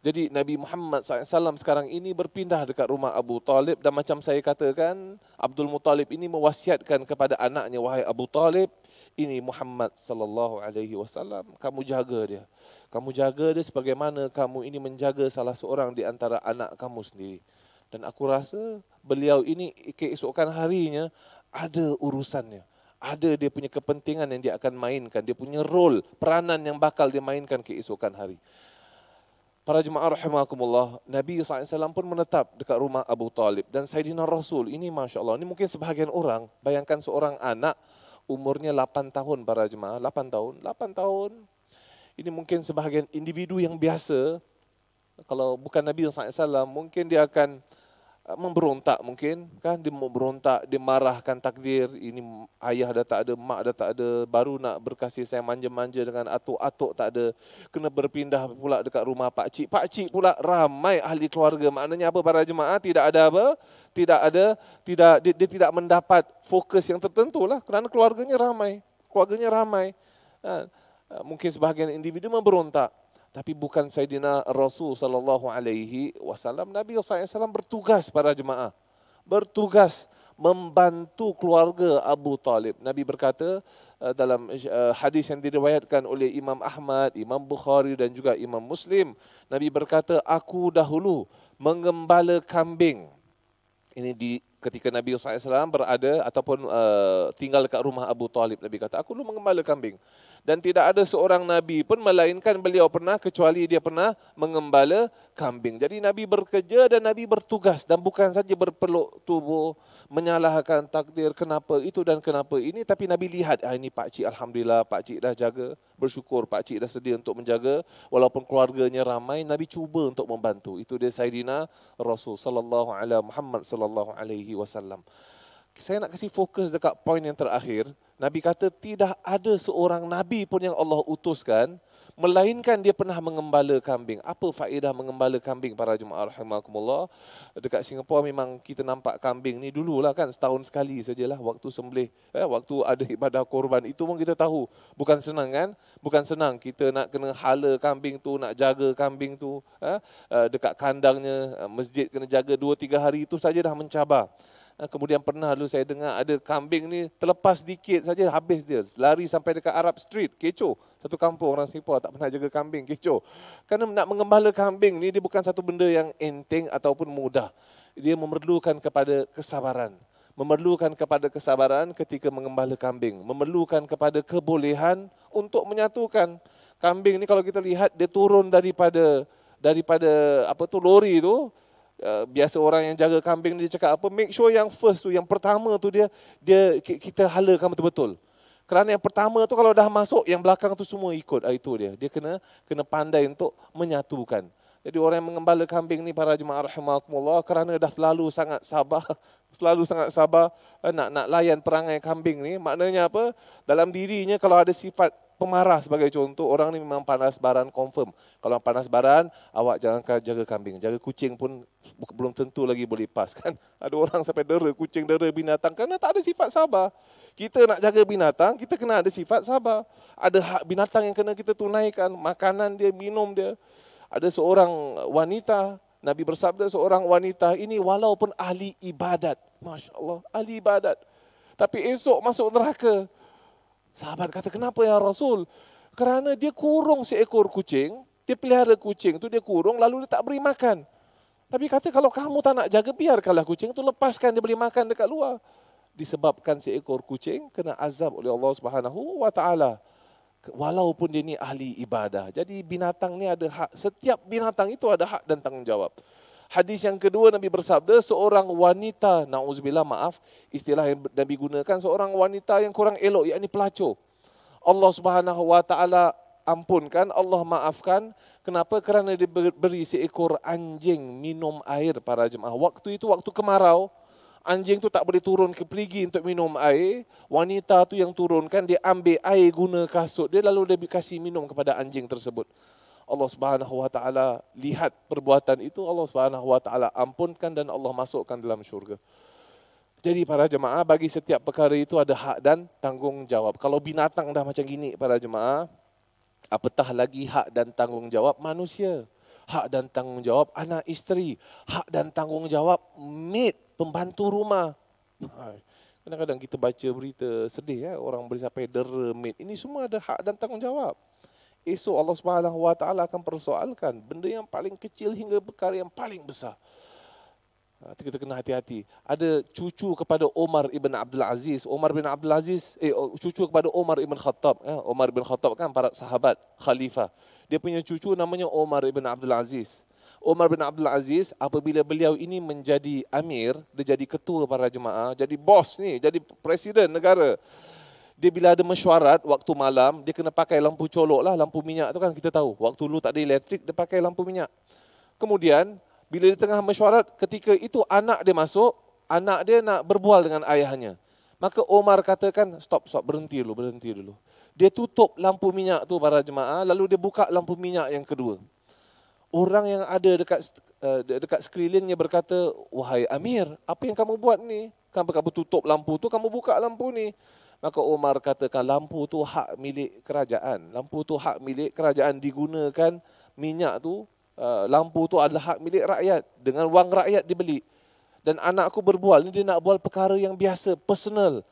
jadi Nabi Muhammad SAW sekarang ini berpindah dekat rumah Abu Talib dan macam saya katakan, Abdul Muttalib ini mewasiatkan kepada anaknya, wahai Abu Talib, ini Muhammad sallallahu alaihi wasallam kamu jaga dia kamu jaga dia sebagaimana kamu ini menjaga salah seorang di antara anak kamu sendiri dan aku rasa beliau ini keesokan harinya ada urusannya ada dia punya kepentingan yang dia akan mainkan dia punya role peranan yang bakal dia mainkan keesokan hari Para jemaah rahimakumullah, Nabi SAW pun menetap dekat rumah Abu Talib. Dan Sayyidina Rasul, ini Masya Allah, ini mungkin sebahagian orang, bayangkan seorang anak, umurnya 8 tahun para jemaah, 8 tahun, 8 tahun. Ini mungkin sebahagian individu yang biasa, kalau bukan Nabi SAW, mungkin dia akan Eh, memberontak mungkin kan dia memberontak dia marahkan takdir ini ayah dah tak ada mak dah tak ada baru nak berkasih saya manja-manja dengan atuk-atuk tak ada kena berpindah pula dekat rumah pak cik pak cik pula ramai ahli keluarga maknanya apa para jemaah tidak ada apa tidak ada tidak dia, dia tidak mendapat fokus yang tertentu lah kerana keluarganya ramai keluarganya ramai ha, ha, mungkin sebahagian individu memberontak tapi bukan Sayyidina Rasul sallallahu alaihi wasallam Nabi sallallahu alaihi wasallam bertugas pada jemaah bertugas membantu keluarga Abu Talib. Nabi berkata eh, dalam eh, hadis yang diriwayatkan oleh Imam Ahmad, Imam Bukhari dan juga Imam Muslim, Nabi berkata aku dahulu mengembala kambing. Ini di ketika Nabi SAW berada ataupun uh, tinggal dekat rumah Abu Talib. Nabi kata, aku lu mengembala kambing. Dan tidak ada seorang Nabi pun melainkan beliau pernah kecuali dia pernah mengembala kambing. Jadi Nabi bekerja dan Nabi bertugas dan bukan saja berpeluk tubuh, menyalahkan takdir kenapa itu dan kenapa ini. Tapi Nabi lihat, ah, ini Pak Cik Alhamdulillah, Pak Cik dah jaga, bersyukur Pak Cik dah sedia untuk menjaga. Walaupun keluarganya ramai, Nabi cuba untuk membantu. Itu dia Sayyidina Rasul Sallallahu Alaihi Muhammad Sallallahu Alaihi alaihi wasallam. Saya nak kasih fokus dekat poin yang terakhir. Nabi kata tidak ada seorang nabi pun yang Allah utuskan melainkan dia pernah mengembala kambing. Apa faedah mengembala kambing para jemaah rahimakumullah? Dekat Singapura memang kita nampak kambing ni dululah kan setahun sekali sajalah waktu sembelih, eh, waktu ada ibadah korban itu pun kita tahu bukan senang kan? Bukan senang kita nak kena hala kambing tu, nak jaga kambing tu, eh, eh dekat kandangnya eh, masjid kena jaga dua tiga hari itu saja dah mencabar. Ah, kemudian pernah dulu saya dengar ada kambing ni terlepas dikit saja habis dia. Lari sampai dekat Arab Street, kecoh. Satu kampung orang Singapura tak pernah jaga kambing, kecoh. Karena nak mengembala kambing ni dia bukan satu benda yang enteng ataupun mudah. Dia memerlukan kepada kesabaran. Memerlukan kepada kesabaran ketika mengembala kambing. Memerlukan kepada kebolehan untuk menyatukan. Kambing ni kalau kita lihat dia turun daripada daripada apa tu lori tu Eh, biasa orang yang jaga kambing dia cakap apa make sure yang first tu yang pertama tu dia dia kita halakan betul-betul kerana yang pertama tu kalau dah masuk yang belakang tu semua ikut ah, itu dia dia kena kena pandai untuk menyatukan jadi orang yang mengembala kambing ni para jemaah rahimakumullah kerana dah selalu sangat sabar, selalu sangat sabar eh, nak nak layan perangai kambing ni, maknanya apa? Dalam dirinya kalau ada sifat pemarah sebagai contoh orang ni memang panas baran confirm. Kalau panas baran, awak jangan jaga kambing, jaga kucing pun belum tentu lagi boleh pas kan. Ada orang sampai dera kucing, dera binatang kerana tak ada sifat sabar. Kita nak jaga binatang, kita kena ada sifat sabar. Ada hak binatang yang kena kita tunaikan, makanan dia, minum dia. Ada seorang wanita, Nabi bersabda seorang wanita ini walaupun ahli ibadat, masya-Allah, ahli ibadat. Tapi esok masuk neraka. Sahabat kata, kenapa ya Rasul? Kerana dia kurung seekor kucing, dia pelihara kucing tu dia kurung, lalu dia tak beri makan. Nabi kata, kalau kamu tak nak jaga, biarkanlah kucing tu lepaskan dia beri makan dekat luar. Disebabkan seekor kucing kena azab oleh Allah Subhanahu wa taala. Walaupun dia ni ahli ibadah. Jadi binatang ni ada hak. Setiap binatang itu ada hak dan tanggungjawab. Hadis yang kedua Nabi bersabda seorang wanita nauzubillah maaf istilah yang Nabi gunakan seorang wanita yang kurang elok yakni pelacur. Allah Subhanahu wa taala ampunkan, Allah maafkan. Kenapa? Kerana diberi seekor anjing minum air para jemaah. Waktu itu waktu kemarau, anjing tu tak boleh turun ke perigi untuk minum air. Wanita tu yang turunkan, dia ambil air guna kasut dia lalu dia kasih minum kepada anjing tersebut. Allah Subhanahu wa taala lihat perbuatan itu Allah Subhanahu wa taala ampunkan dan Allah masukkan dalam syurga. Jadi para jemaah bagi setiap perkara itu ada hak dan tanggungjawab. Kalau binatang dah macam gini para jemaah, apatah lagi hak dan tanggungjawab manusia. Hak dan tanggungjawab anak isteri, hak dan tanggungjawab jawab maid pembantu rumah. Ha, kadang-kadang kita baca berita sedih ya, orang beri sampai dermit. Ini semua ada hak dan tanggungjawab. Esok Allah Subhanahu Wa Taala akan persoalkan benda yang paling kecil hingga perkara yang paling besar. Nanti ha, kita kena hati-hati. Ada cucu kepada Omar ibn Abdul Aziz. Omar ibn Abdul Aziz, eh, oh, cucu kepada Omar ibn Khattab. Ya, Omar ibn Khattab kan para sahabat, khalifah. Dia punya cucu namanya Omar ibn Abdul Aziz. Omar ibn Abdul Aziz apabila beliau ini menjadi amir, dia jadi ketua para jemaah, jadi bos ni, jadi presiden negara dia bila ada mesyuarat waktu malam, dia kena pakai lampu colok lah, lampu minyak tu kan kita tahu. Waktu dulu tak ada elektrik, dia pakai lampu minyak. Kemudian, bila dia tengah mesyuarat, ketika itu anak dia masuk, anak dia nak berbual dengan ayahnya. Maka Omar katakan, stop, stop, berhenti dulu, berhenti dulu. Dia tutup lampu minyak tu para jemaah, lalu dia buka lampu minyak yang kedua. Orang yang ada dekat eh, dekat sekelilingnya berkata, wahai Amir, apa yang kamu buat ni? Kenapa kamu tutup lampu tu, kamu buka lampu ni? Maka Umar katakan lampu tu hak milik kerajaan. Lampu tu hak milik kerajaan digunakan minyak tu uh, lampu tu adalah hak milik rakyat dengan wang rakyat dibeli. Dan anakku berbual ni dia nak bual perkara yang biasa personal.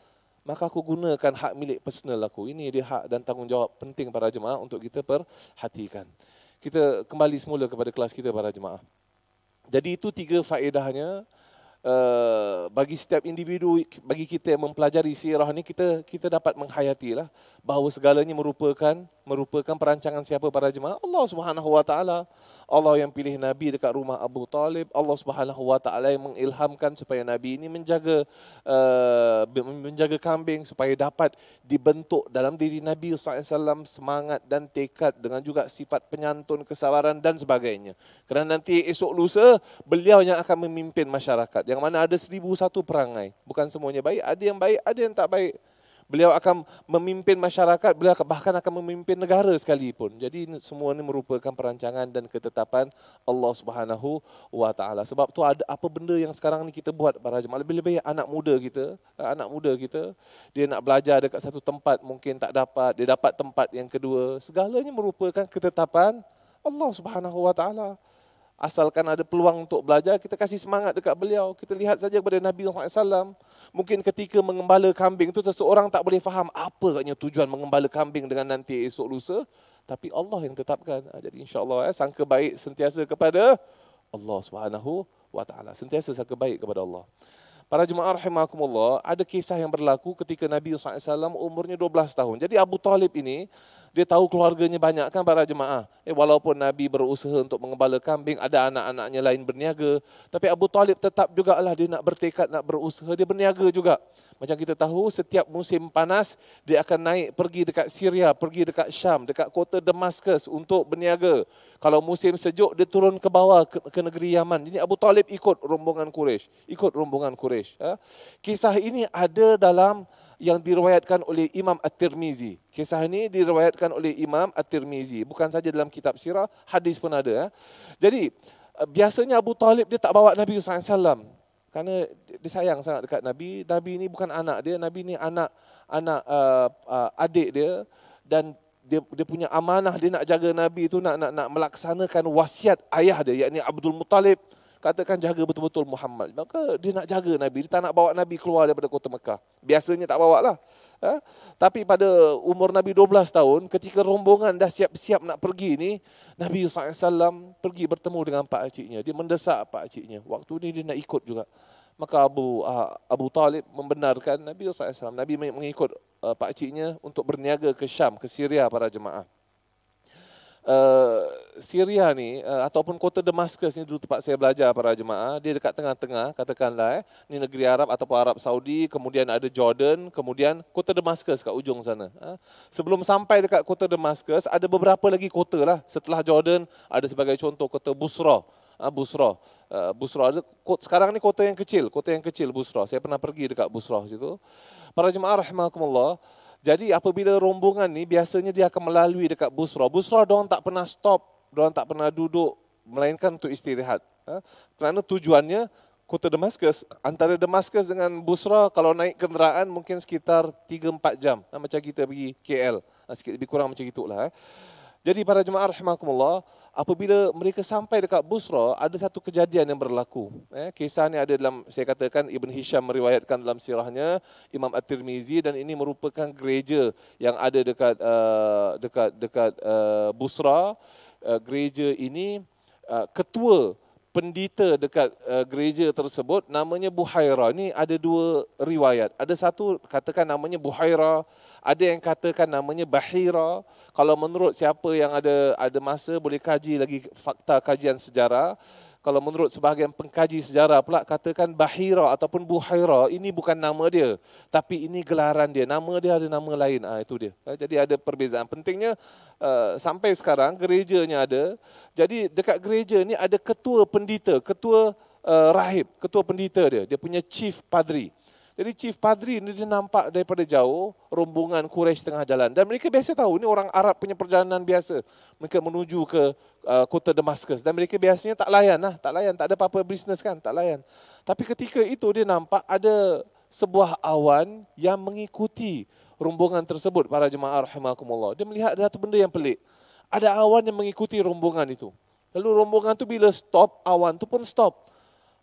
Maka aku gunakan hak milik personal aku. Ini dia hak dan tanggungjawab penting para jemaah untuk kita perhatikan. Kita kembali semula kepada kelas kita para jemaah. Jadi itu tiga faedahnya. Eh, bagi setiap individu bagi kita yang mempelajari sirah ni kita kita dapat menghayatilah bahawa segalanya merupakan merupakan perancangan siapa para jemaah Allah Subhanahu wa taala Allah yang pilih nabi dekat rumah Abu Talib Allah Subhanahu wa taala yang mengilhamkan supaya nabi ini menjaga uh, menjaga kambing supaya dapat dibentuk dalam diri nabi sallallahu alaihi wasallam semangat dan tekad dengan juga sifat penyantun kesabaran dan sebagainya kerana nanti esok lusa beliau yang akan memimpin masyarakat yang mana ada seribu satu perangai. Bukan semuanya baik, ada yang baik, ada yang tak baik. Beliau akan memimpin masyarakat, beliau bahkan akan memimpin negara sekalipun. Jadi semua ini merupakan perancangan dan ketetapan Allah Subhanahu wa Sebab tu ada apa benda yang sekarang ni kita buat para jemaah lebih-lebih anak muda kita, anak muda kita dia nak belajar dekat satu tempat mungkin tak dapat, dia dapat tempat yang kedua. Segalanya merupakan ketetapan Allah Subhanahu wa Asalkan ada peluang untuk belajar, kita kasih semangat dekat beliau. Kita lihat saja kepada Nabi Muhammad SAW. Mungkin ketika mengembala kambing itu, seseorang tak boleh faham apa katanya tujuan mengembala kambing dengan nanti esok lusa. Tapi Allah yang tetapkan. Ah, jadi insyaallah Allah, eh, sangka baik sentiasa kepada Allah Subhanahu Wa Sentiasa sangka baik kepada Allah. Para jemaah rahimahkumullah, ada kisah yang berlaku ketika Nabi SAW umurnya 12 tahun. Jadi Abu Talib ini, dia tahu keluarganya banyak kan para jemaah. Eh, walaupun Nabi berusaha untuk mengembala kambing, ada anak-anaknya lain berniaga. Tapi Abu Talib tetap juga lah dia nak bertekad, nak berusaha, dia berniaga juga. Macam kita tahu setiap musim panas, dia akan naik pergi dekat Syria, pergi dekat Syam, dekat kota Damascus untuk berniaga. Kalau musim sejuk, dia turun ke bawah ke, ke negeri Yaman. Jadi Abu Talib ikut rombongan Quraisy, ikut rombongan Quraisy. Ha? Kisah ini ada dalam yang diriwayatkan oleh Imam At-Tirmizi. Kisah ini diriwayatkan oleh Imam At-Tirmizi. Bukan saja dalam kitab sirah, hadis pun ada. Eh. Jadi, eh, biasanya Abu Talib dia tak bawa Nabi SAW. Kerana dia sayang sangat dekat Nabi. Nabi ini bukan anak dia. Nabi ini anak anak uh, adik dia. Dan dia, dia punya amanah dia nak jaga Nabi itu nak nak nak melaksanakan wasiat ayah dia iaitu Abdul Muttalib katakan jaga betul-betul Muhammad. Maka dia nak jaga Nabi, dia tak nak bawa Nabi keluar daripada kota Mekah. Biasanya tak bawa lah. Ha? Tapi pada umur Nabi 12 tahun, ketika rombongan dah siap-siap nak pergi ni, Nabi SAW pergi bertemu dengan pak aciknya. Dia mendesak pak aciknya. Waktu ni dia nak ikut juga. Maka Abu ha, Abu Talib membenarkan Nabi SAW. Nabi mengikut uh, pak aciknya untuk berniaga ke Syam, ke Syria para jemaah. Eh, Syria ni uh, ataupun kota Damascus ni dulu tempat saya belajar para jemaah dia dekat tengah-tengah katakanlah eh ni negeri Arab ataupun Arab Saudi kemudian ada Jordan kemudian kota Damascus kat ujung sana uh, sebelum sampai dekat kota Damascus ada beberapa lagi kota lah setelah Jordan ada sebagai contoh kota Busra Busra. Busra ada sekarang ni kota yang kecil, kota yang kecil Busra. Saya pernah pergi dekat Busra situ. Para jemaah rahimakumullah, jadi apabila rombongan ni biasanya dia akan melalui dekat Busra. Busra dia tak pernah stop, dia tak pernah duduk melainkan untuk istirahat. Ha? Kerana tujuannya kota Damascus, antara Damascus dengan Busra kalau naik kenderaan mungkin sekitar 3 4 jam. Ha? macam kita pergi KL. Ha? sikit lebih kurang macam gitulah eh. Ha? Jadi para jemaah rahimakumullah, apabila mereka sampai dekat Busra, ada satu kejadian yang berlaku. Eh, kisah ini ada dalam, saya katakan Ibn Hisham meriwayatkan dalam sirahnya, Imam At-Tirmizi dan ini merupakan gereja yang ada dekat uh, dekat dekat uh, Busra. Uh, gereja ini uh, ketua pendita dekat uh, gereja tersebut namanya Buhaira. Ini ada dua riwayat. Ada satu katakan namanya Buhaira, ada yang katakan namanya Bahira. Kalau menurut siapa yang ada ada masa boleh kaji lagi fakta kajian sejarah kalau menurut sebahagian pengkaji sejarah pula katakan Bahira ataupun Buhaira ini bukan nama dia tapi ini gelaran dia nama dia ada nama lain ah ha, itu dia ha, jadi ada perbezaan pentingnya uh, sampai sekarang gerejanya ada jadi dekat gereja ni ada ketua pendeta, ketua uh, rahib ketua pendeta dia dia punya chief padri jadi chief padri ini dia nampak daripada jauh rombongan Quraisy tengah jalan dan mereka biasa tahu ini orang Arab punya perjalanan biasa mereka menuju ke uh, kota Damascus dan mereka biasanya tak layan lah tak layan tak ada apa-apa bisnes kan tak layan tapi ketika itu dia nampak ada sebuah awan yang mengikuti rombongan tersebut para jemaah rahimakumullah dia melihat ada satu benda yang pelik ada awan yang mengikuti rombongan itu lalu rombongan tu bila stop awan tu pun stop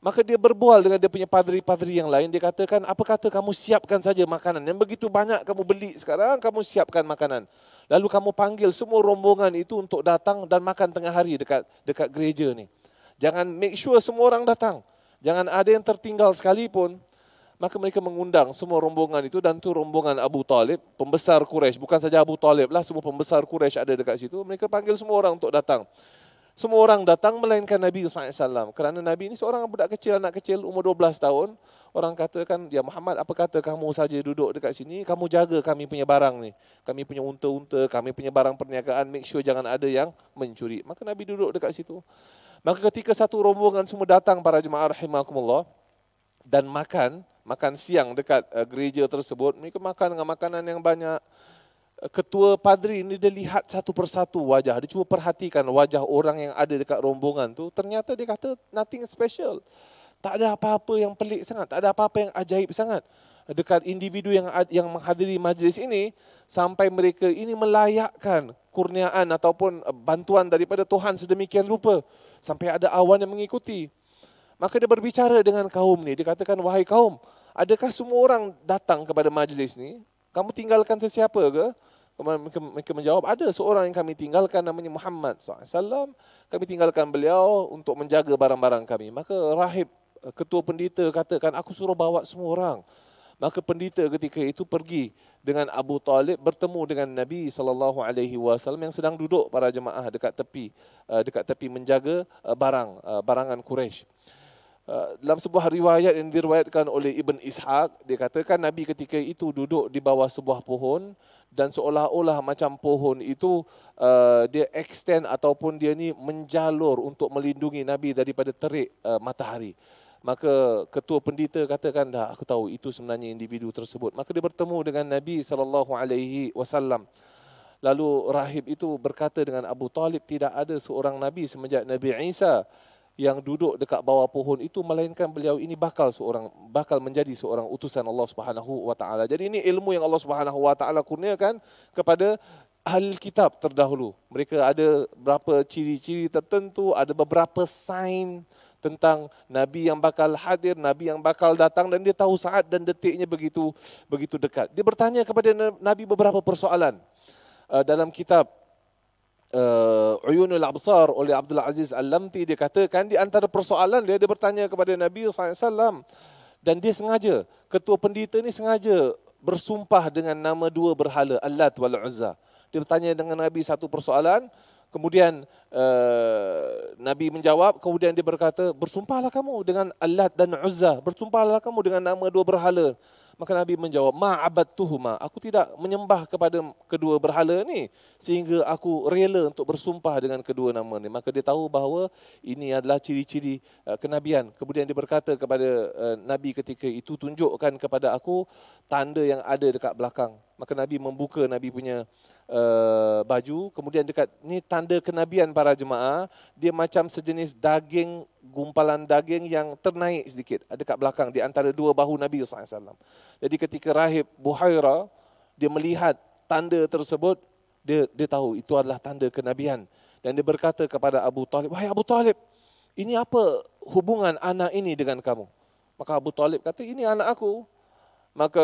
Maka dia berbual dengan dia punya padri-padri yang lain. Dia katakan, apa kata kamu siapkan saja makanan. Yang begitu banyak kamu beli sekarang, kamu siapkan makanan. Lalu kamu panggil semua rombongan itu untuk datang dan makan tengah hari dekat dekat gereja ni. Jangan make sure semua orang datang. Jangan ada yang tertinggal sekalipun. Maka mereka mengundang semua rombongan itu dan tu rombongan Abu Talib, pembesar Quraisy. Bukan saja Abu Talib lah, semua pembesar Quraisy ada dekat situ. Mereka panggil semua orang untuk datang semua orang datang melainkan Nabi SAW. Kerana Nabi ini seorang budak kecil, anak kecil, umur 12 tahun. Orang katakan, ya Muhammad apa kata kamu saja duduk dekat sini, kamu jaga kami punya barang ni. Kami punya unta-unta, kami punya barang perniagaan, make sure jangan ada yang mencuri. Maka Nabi duduk dekat situ. Maka ketika satu rombongan semua datang para jemaah rahimahumullah dan makan, makan siang dekat eh, gereja tersebut, mereka makan dengan makanan yang banyak. Eh, ketua padri ini dia lihat satu persatu wajah. Dia cuba perhatikan wajah orang yang ada dekat rombongan tu. Ternyata dia kata nothing special. Tak ada apa-apa yang pelik sangat, tak ada apa-apa yang ajaib sangat dekat individu yang yang menghadiri majlis ini sampai mereka ini melayakkan kurniaan ataupun eh, bantuan daripada Tuhan sedemikian rupa sampai ada awan yang mengikuti. Maka dia berbicara dengan kaum ni, dia katakan wahai kaum, adakah semua orang datang kepada majlis ni? kamu tinggalkan sesiapa ke? Mereka, menjawab, ada seorang yang kami tinggalkan namanya Muhammad SAW. Kami tinggalkan beliau untuk menjaga barang-barang kami. Maka rahib eh, ketua pendeta katakan, aku suruh bawa semua orang. Maka pendeta ketika itu pergi dengan Abu Talib bertemu dengan Nabi SAW yang sedang duduk para jemaah dekat tepi eh, dekat tepi menjaga eh, barang barangan Quraisy. Eh, dalam sebuah riwayat yang diriwayatkan oleh Ibn Ishaq, dia katakan Nabi ketika itu duduk di bawah sebuah pohon dan seolah-olah macam pohon itu eh, dia extend ataupun dia ni menjalur untuk melindungi Nabi daripada terik eh, matahari. Maka ketua pendeta katakan dah aku tahu itu sebenarnya individu tersebut. Maka dia bertemu dengan Nabi sallallahu alaihi wasallam. Lalu rahib itu berkata dengan Abu Talib tidak ada seorang nabi semenjak Nabi Isa yang duduk dekat bawah pohon itu melainkan beliau ini bakal seorang bakal menjadi seorang utusan Allah Subhanahu wa taala. Jadi ini ilmu yang Allah Subhanahu wa taala kurniakan kepada ahli kitab terdahulu. Mereka ada berapa ciri-ciri tertentu, ada beberapa sign tentang nabi yang bakal hadir, nabi yang bakal datang dan dia tahu saat dan detiknya begitu begitu dekat. Dia bertanya kepada nabi beberapa persoalan uh, dalam kitab uh, Uyunul Absar oleh Abdul Aziz Al-Lamti dia katakan di antara persoalan dia dia bertanya kepada Nabi sallallahu alaihi wasallam dan dia sengaja ketua pendeta ni sengaja bersumpah dengan nama dua berhala Allat wal Uzza. Dia bertanya dengan Nabi satu persoalan, kemudian uh, Nabi menjawab, kemudian dia berkata, "Bersumpahlah kamu dengan Allat dan Uzza, bersumpahlah kamu dengan nama dua berhala." Maka Nabi menjawab, ma abad tuhuma. Aku tidak menyembah kepada kedua berhala ini. Sehingga aku rela untuk bersumpah dengan kedua nama ini. Maka dia tahu bahawa ini adalah ciri-ciri uh, kenabian. Kemudian dia berkata kepada uh, Nabi ketika itu, tunjukkan kepada aku tanda yang ada dekat belakang. Maka Nabi membuka Nabi punya uh, Eh, baju kemudian dekat ni tanda kenabian para jemaah dia macam sejenis daging gumpalan daging yang ternaik sedikit dekat belakang di antara dua bahu Nabi sallallahu alaihi wasallam. Jadi ketika rahib Buhaira dia melihat tanda tersebut dia dia tahu itu adalah tanda kenabian dan dia berkata kepada Abu Talib, "Wahai Abu Talib, ini apa hubungan anak ini dengan kamu?" Maka Abu Talib kata, "Ini anak aku." Maka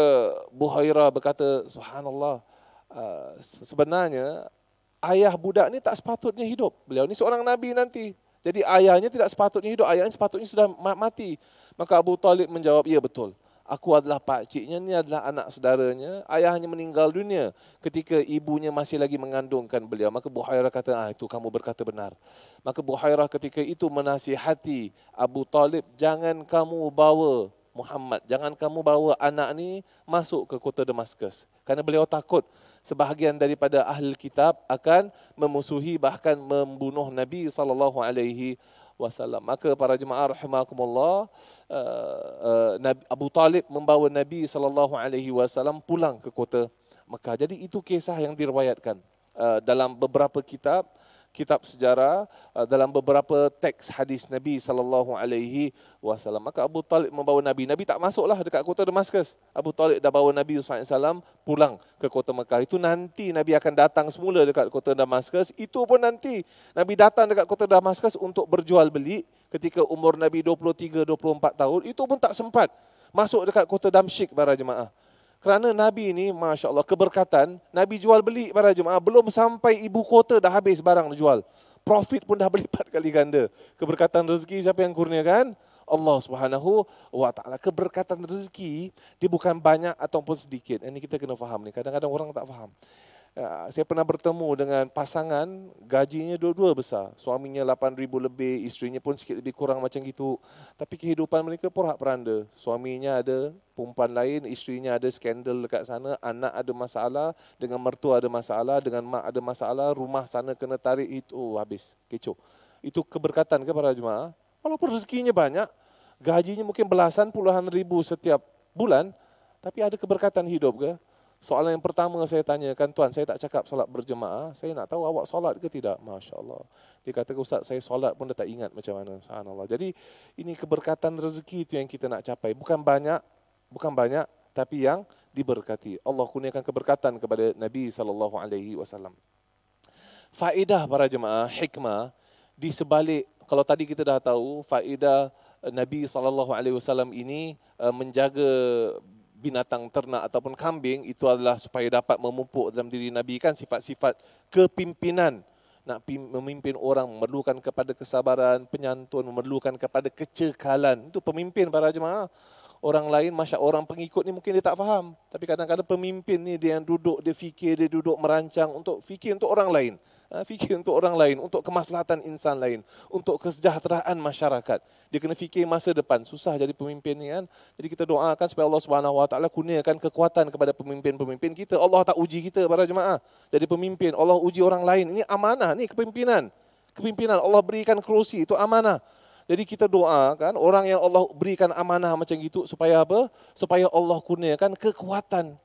Buhaira berkata, "Subhanallah, Ah, sebenarnya ayah budak ni tak sepatutnya hidup. Beliau ni seorang nabi nanti. Jadi ayahnya tidak sepatutnya hidup, ayahnya sepatutnya sudah mati. Maka Abu Talib menjawab, ya betul. Aku adalah pakciknya, ini adalah anak saudaranya. Ayahnya meninggal dunia ketika ibunya masih lagi mengandungkan beliau. Maka Buhairah kata, ah itu kamu berkata benar. Maka Buhairah ketika itu menasihati Abu Talib, jangan kamu bawa Muhammad, jangan kamu bawa anak ni masuk ke kota Damaskus. Karena beliau takut sebahagian daripada ahli kitab akan memusuhi bahkan membunuh Nabi sallallahu alaihi wasallam. Maka para jemaah rahimakumullah, eh, eh, Abu Talib membawa Nabi sallallahu alaihi wasallam pulang ke kota Mekah. Jadi itu kisah yang diriwayatkan eh, dalam beberapa kitab kitab sejarah uh, dalam beberapa teks hadis Nabi sallallahu alaihi wasallam maka Abu Talib membawa Nabi Nabi tak masuklah dekat kota Damaskus Abu Talib dah bawa Nabi sallallahu alaihi wasallam pulang ke kota Mekah itu nanti Nabi akan datang semula dekat kota Damaskus itu pun nanti Nabi datang dekat kota Damaskus untuk berjual beli ketika umur Nabi 23 24 tahun itu pun tak sempat masuk dekat kota Damsyik para jemaah kerana Nabi ini, Masya Allah, keberkatan, Nabi jual beli pada jemaah, belum sampai ibu kota dah habis barang jual. Profit pun dah berlipat kali ganda. Keberkatan rezeki siapa yang kurniakan? Allah Subhanahu wa taala keberkatan rezeki dia bukan banyak ataupun sedikit. Ini kita kena faham ni. Kadang-kadang orang tak faham. Ah, saya pernah bertemu dengan pasangan gajinya dua-dua besar. Suaminya 8 ribu lebih, isterinya pun sikit lebih kurang macam gitu. Tapi kehidupan mereka porak peranda. Suaminya ada perempuan lain, isterinya ada skandal dekat sana, anak ada masalah, dengan mertua ada masalah, dengan mak ada masalah, rumah sana kena tarik itu oh, habis, kecoh. Itu keberkatan ke para jemaah? Walaupun rezekinya banyak, gajinya mungkin belasan puluhan ribu setiap bulan, tapi ada keberkatan hidup ke? Soalan yang pertama saya tanyakan, Tuan, saya tak cakap solat berjemaah. Saya nak tahu awak solat ke tidak? Masya Allah. Dia kata, Ustaz, saya solat pun dah tak ingat macam mana. Subhanallah. Jadi, ini keberkatan rezeki itu yang kita nak capai. Bukan banyak, bukan banyak, tapi yang diberkati. Allah kurniakan keberkatan kepada Nabi saw. alaihi Faedah para jemaah, hikmah di sebalik kalau tadi kita dah tahu faedah eh, Nabi saw ini eh, menjaga binatang ternak ataupun kambing itu adalah supaya dapat memupuk dalam diri Nabi kan sifat-sifat kepimpinan nak memimpin orang memerlukan kepada kesabaran, penyantun memerlukan kepada kecekalan. Itu pemimpin para jemaah. Orang lain masya orang pengikut ni mungkin dia tak faham, tapi kadang-kadang pemimpin ni dia yang duduk dia fikir, dia duduk merancang untuk fikir untuk orang lain. Ah, fikir untuk orang lain, untuk kemaslahatan insan lain, untuk kesejahteraan masyarakat. Dia kena fikir masa depan. Susah jadi pemimpin ni kan. Jadi kita doakan supaya Allah Subhanahu Wa Taala kurniakan kekuatan kepada pemimpin-pemimpin kita. Allah tak uji kita para jemaah. Jadi pemimpin Allah uji orang lain. Ini amanah Ini kepimpinan. Kepimpinan Allah berikan kerusi itu amanah. Jadi kita doakan orang yang Allah berikan amanah macam itu supaya apa? Supaya Allah kurniakan kekuatan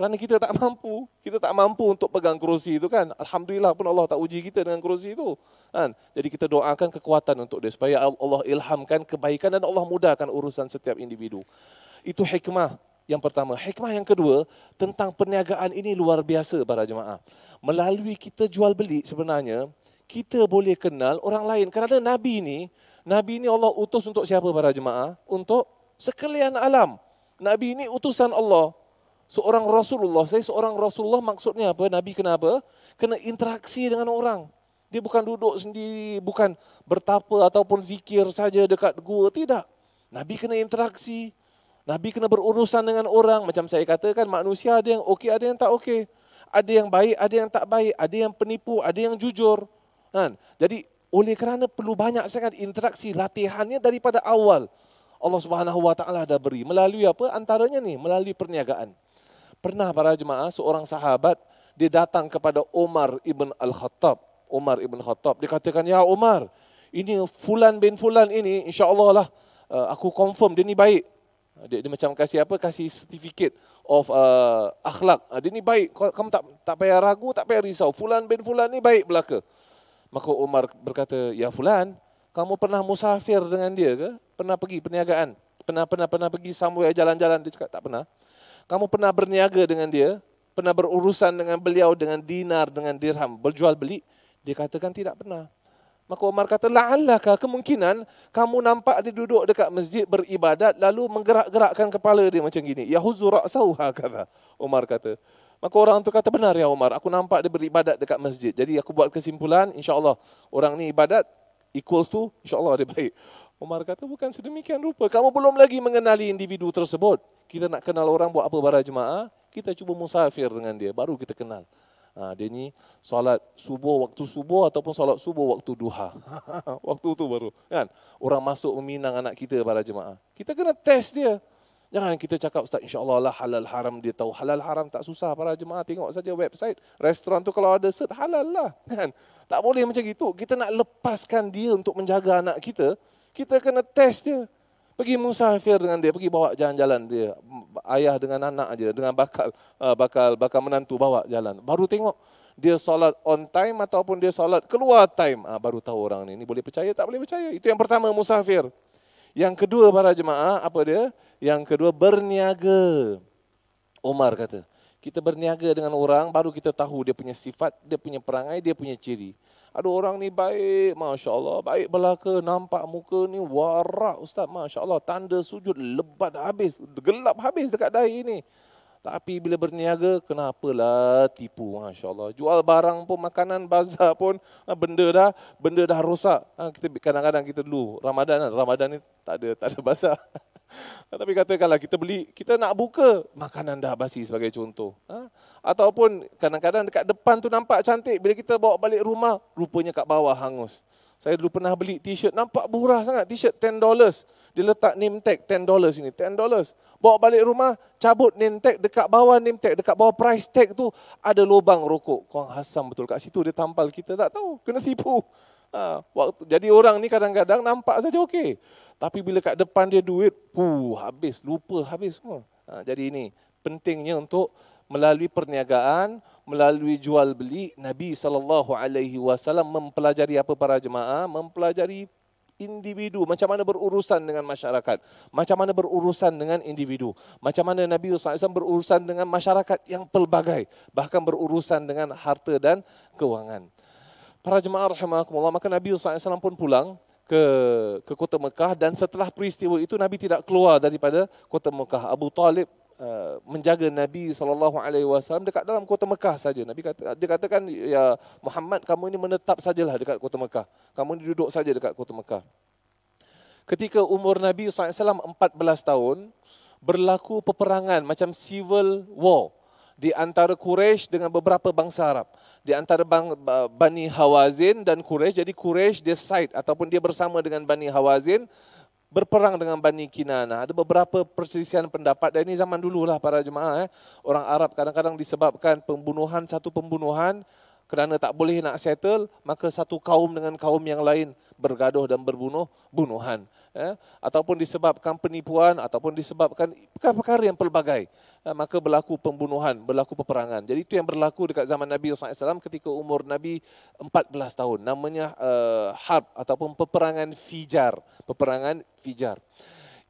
kerana kita tak mampu, kita tak mampu untuk pegang kerusi itu kan. Alhamdulillah pun Allah tak uji kita dengan kerusi itu. Kan? Jadi kita doakan kekuatan untuk dia supaya Allah ilhamkan kebaikan dan Allah mudahkan urusan setiap individu. Itu hikmah yang pertama. Hikmah yang kedua tentang perniagaan ini luar biasa para jemaah. Melalui kita jual beli sebenarnya, kita boleh kenal orang lain. Kerana Nabi ini, Nabi ini Allah utus untuk siapa para jemaah? Untuk sekalian alam. Nabi ini utusan Allah seorang Rasulullah. Saya seorang Rasulullah maksudnya apa? Nabi kena apa? Kena interaksi dengan orang. Dia bukan duduk sendiri, bukan bertapa ataupun zikir saja dekat gua. Tidak. Nabi kena interaksi. Nabi kena berurusan dengan orang. Macam saya katakan, manusia ada yang okey, ada yang tak okey. Ada yang baik, ada yang tak baik. Ada yang penipu, ada yang jujur. Kan? Jadi oleh kerana perlu banyak sangat interaksi latihannya daripada awal Allah Subhanahu Wa Taala dah beri melalui apa antaranya ni melalui perniagaan Pernah para jemaah seorang sahabat dia datang kepada Umar ibn Al-Khattab. Umar ibn Khattab dikatakan, "Ya Umar, ini fulan bin fulan ini insya-Allah lah uh, aku confirm dia ni baik." Uh, dia, dia macam kasih apa? Kasih sertifikat of uh, akhlak. Uh, dia ni baik. Kamu tak tak payah ragu, tak payah risau. Fulan bin fulan ni baik belaka. Maka Umar berkata, "Ya fulan, kamu pernah musafir dengan dia ke? Pernah pergi perniagaan? Pernah pernah pernah pergi somewhere jalan-jalan dia cakap tak pernah kamu pernah berniaga dengan dia, pernah berurusan dengan beliau dengan dinar, dengan dirham, berjual beli? Dia katakan tidak pernah. Maka Umar kata, la'allaka kemungkinan kamu nampak dia duduk dekat masjid beribadat lalu menggerak-gerakkan kepala dia macam gini. Ya Yahuzu ra'sauha kata Umar kata. Maka orang tu kata, benar ya Umar, aku nampak dia beribadat dekat masjid. Jadi aku buat kesimpulan, insyaAllah orang ni ibadat equals tu, insyaAllah dia baik. Umar kata, bukan sedemikian rupa. Kamu belum lagi mengenali individu tersebut kita nak kenal orang buat apa para jemaah, kita cuba musafir dengan dia, baru kita kenal. Ha, dia ni solat subuh waktu subuh ataupun solat subuh waktu duha. waktu tu baru. Kan? Orang masuk meminang anak kita para jemaah. Kita kena test dia. Jangan kita cakap Ustaz insyaAllah lah halal haram dia tahu. Halal haram tak susah para jemaah. Tengok saja website. Restoran tu kalau ada set halal lah. Kan? Tak boleh macam itu. Kita nak lepaskan dia untuk menjaga anak kita. Kita kena test dia. Pergi musafir dengan dia, pergi bawa jalan-jalan dia. Ayah dengan anak aja dengan bakal uh, bakal bakal menantu bawa jalan. Baru tengok dia solat on time ataupun dia solat keluar time. Ah, baru tahu orang ini, ini boleh percaya tak boleh percaya. Itu yang pertama musafir. Yang kedua para jemaah, apa dia? Yang kedua berniaga. Umar kata, kita berniaga dengan orang baru kita tahu dia punya sifat, dia punya perangai, dia punya ciri. Ada orang ni baik, Masya Allah. Baik belaka, nampak muka ni warak Ustaz. Masya Allah, tanda sujud lebat habis. Gelap habis dekat dahi ni. Tapi bila berniaga, kenapalah tipu, Masya Allah. Jual barang pun, makanan, bazar pun, ah, benda dah benda dah rosak. Ah, kita Kadang-kadang kita dulu, Ramadan, Ramadan ni tak ada, tak ada bazar. Tapi katakanlah kita beli, kita nak buka makanan dah basi sebagai contoh. Ha? Ataupun kadang-kadang dekat depan tu nampak cantik, bila kita bawa balik rumah, rupanya kat bawah hangus. Saya dulu pernah beli t-shirt, nampak murah sangat, t-shirt $10. Dia letak name tag $10 sini, $10. Bawa balik rumah, cabut name tag, dekat bawah name tag, dekat bawah price tag tu ada lubang rokok. Kau hasam betul, kat situ dia tampal kita tak tahu, kena tipu. Ha, waktu, jadi orang ni kadang-kadang nampak saja okey. Tapi bila kat depan dia duit, puh, habis, lupa habis semua. Ha, jadi ini pentingnya untuk melalui perniagaan, melalui jual beli, Nabi saw mempelajari apa para jemaah, mempelajari individu, macam mana berurusan dengan masyarakat, macam mana berurusan dengan individu, macam mana Nabi SAW berurusan dengan masyarakat yang pelbagai, bahkan berurusan dengan harta dan kewangan. Para jemaah rahimahumullah, maka Nabi SAW pun pulang ke ke kota Mekah dan setelah peristiwa itu Nabi tidak keluar daripada kota Mekah. Abu Talib uh, menjaga Nabi S.A.W dekat dalam kota Mekah saja. Nabi kata dia katakan ya Muhammad kamu ini menetap sajalah dekat kota Mekah. Kamu ini duduk saja dekat kota Mekah. Ketika umur Nabi sallallahu 14 tahun berlaku peperangan macam civil war di antara Quraisy dengan beberapa bangsa Arab di antara bang Bani Hawazin dan Quraisy jadi Quraisy dia side ataupun dia bersama dengan Bani Hawazin berperang dengan Bani Kinana. Ada beberapa perselisihan pendapat dan ini zaman dululah para jemaah. Eh. Orang Arab kadang-kadang disebabkan pembunuhan, satu pembunuhan kerana tak boleh nak settle, maka satu kaum dengan kaum yang lain bergaduh dan berbunuh, bunuhan ya, ataupun disebabkan penipuan ataupun disebabkan perkara-perkara yang pelbagai ya, maka berlaku pembunuhan berlaku peperangan jadi itu yang berlaku dekat zaman Nabi SAW ketika umur Nabi 14 tahun namanya uh, eh, harb ataupun peperangan fijar peperangan fijar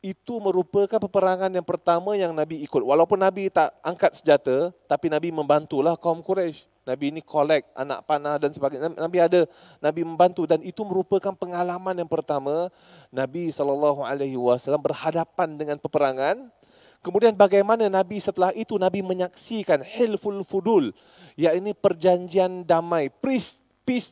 itu merupakan peperangan yang pertama yang Nabi ikut walaupun Nabi tak angkat senjata tapi Nabi membantulah kaum Quraisy Nabi ini kolek anak panah dan sebagainya. Nabi ada, Nabi membantu dan itu merupakan pengalaman yang pertama Nabi sallallahu alaihi wasallam berhadapan dengan peperangan. Kemudian bagaimana Nabi setelah itu Nabi menyaksikan Hilful Fudul, iaitu perjanjian damai, peace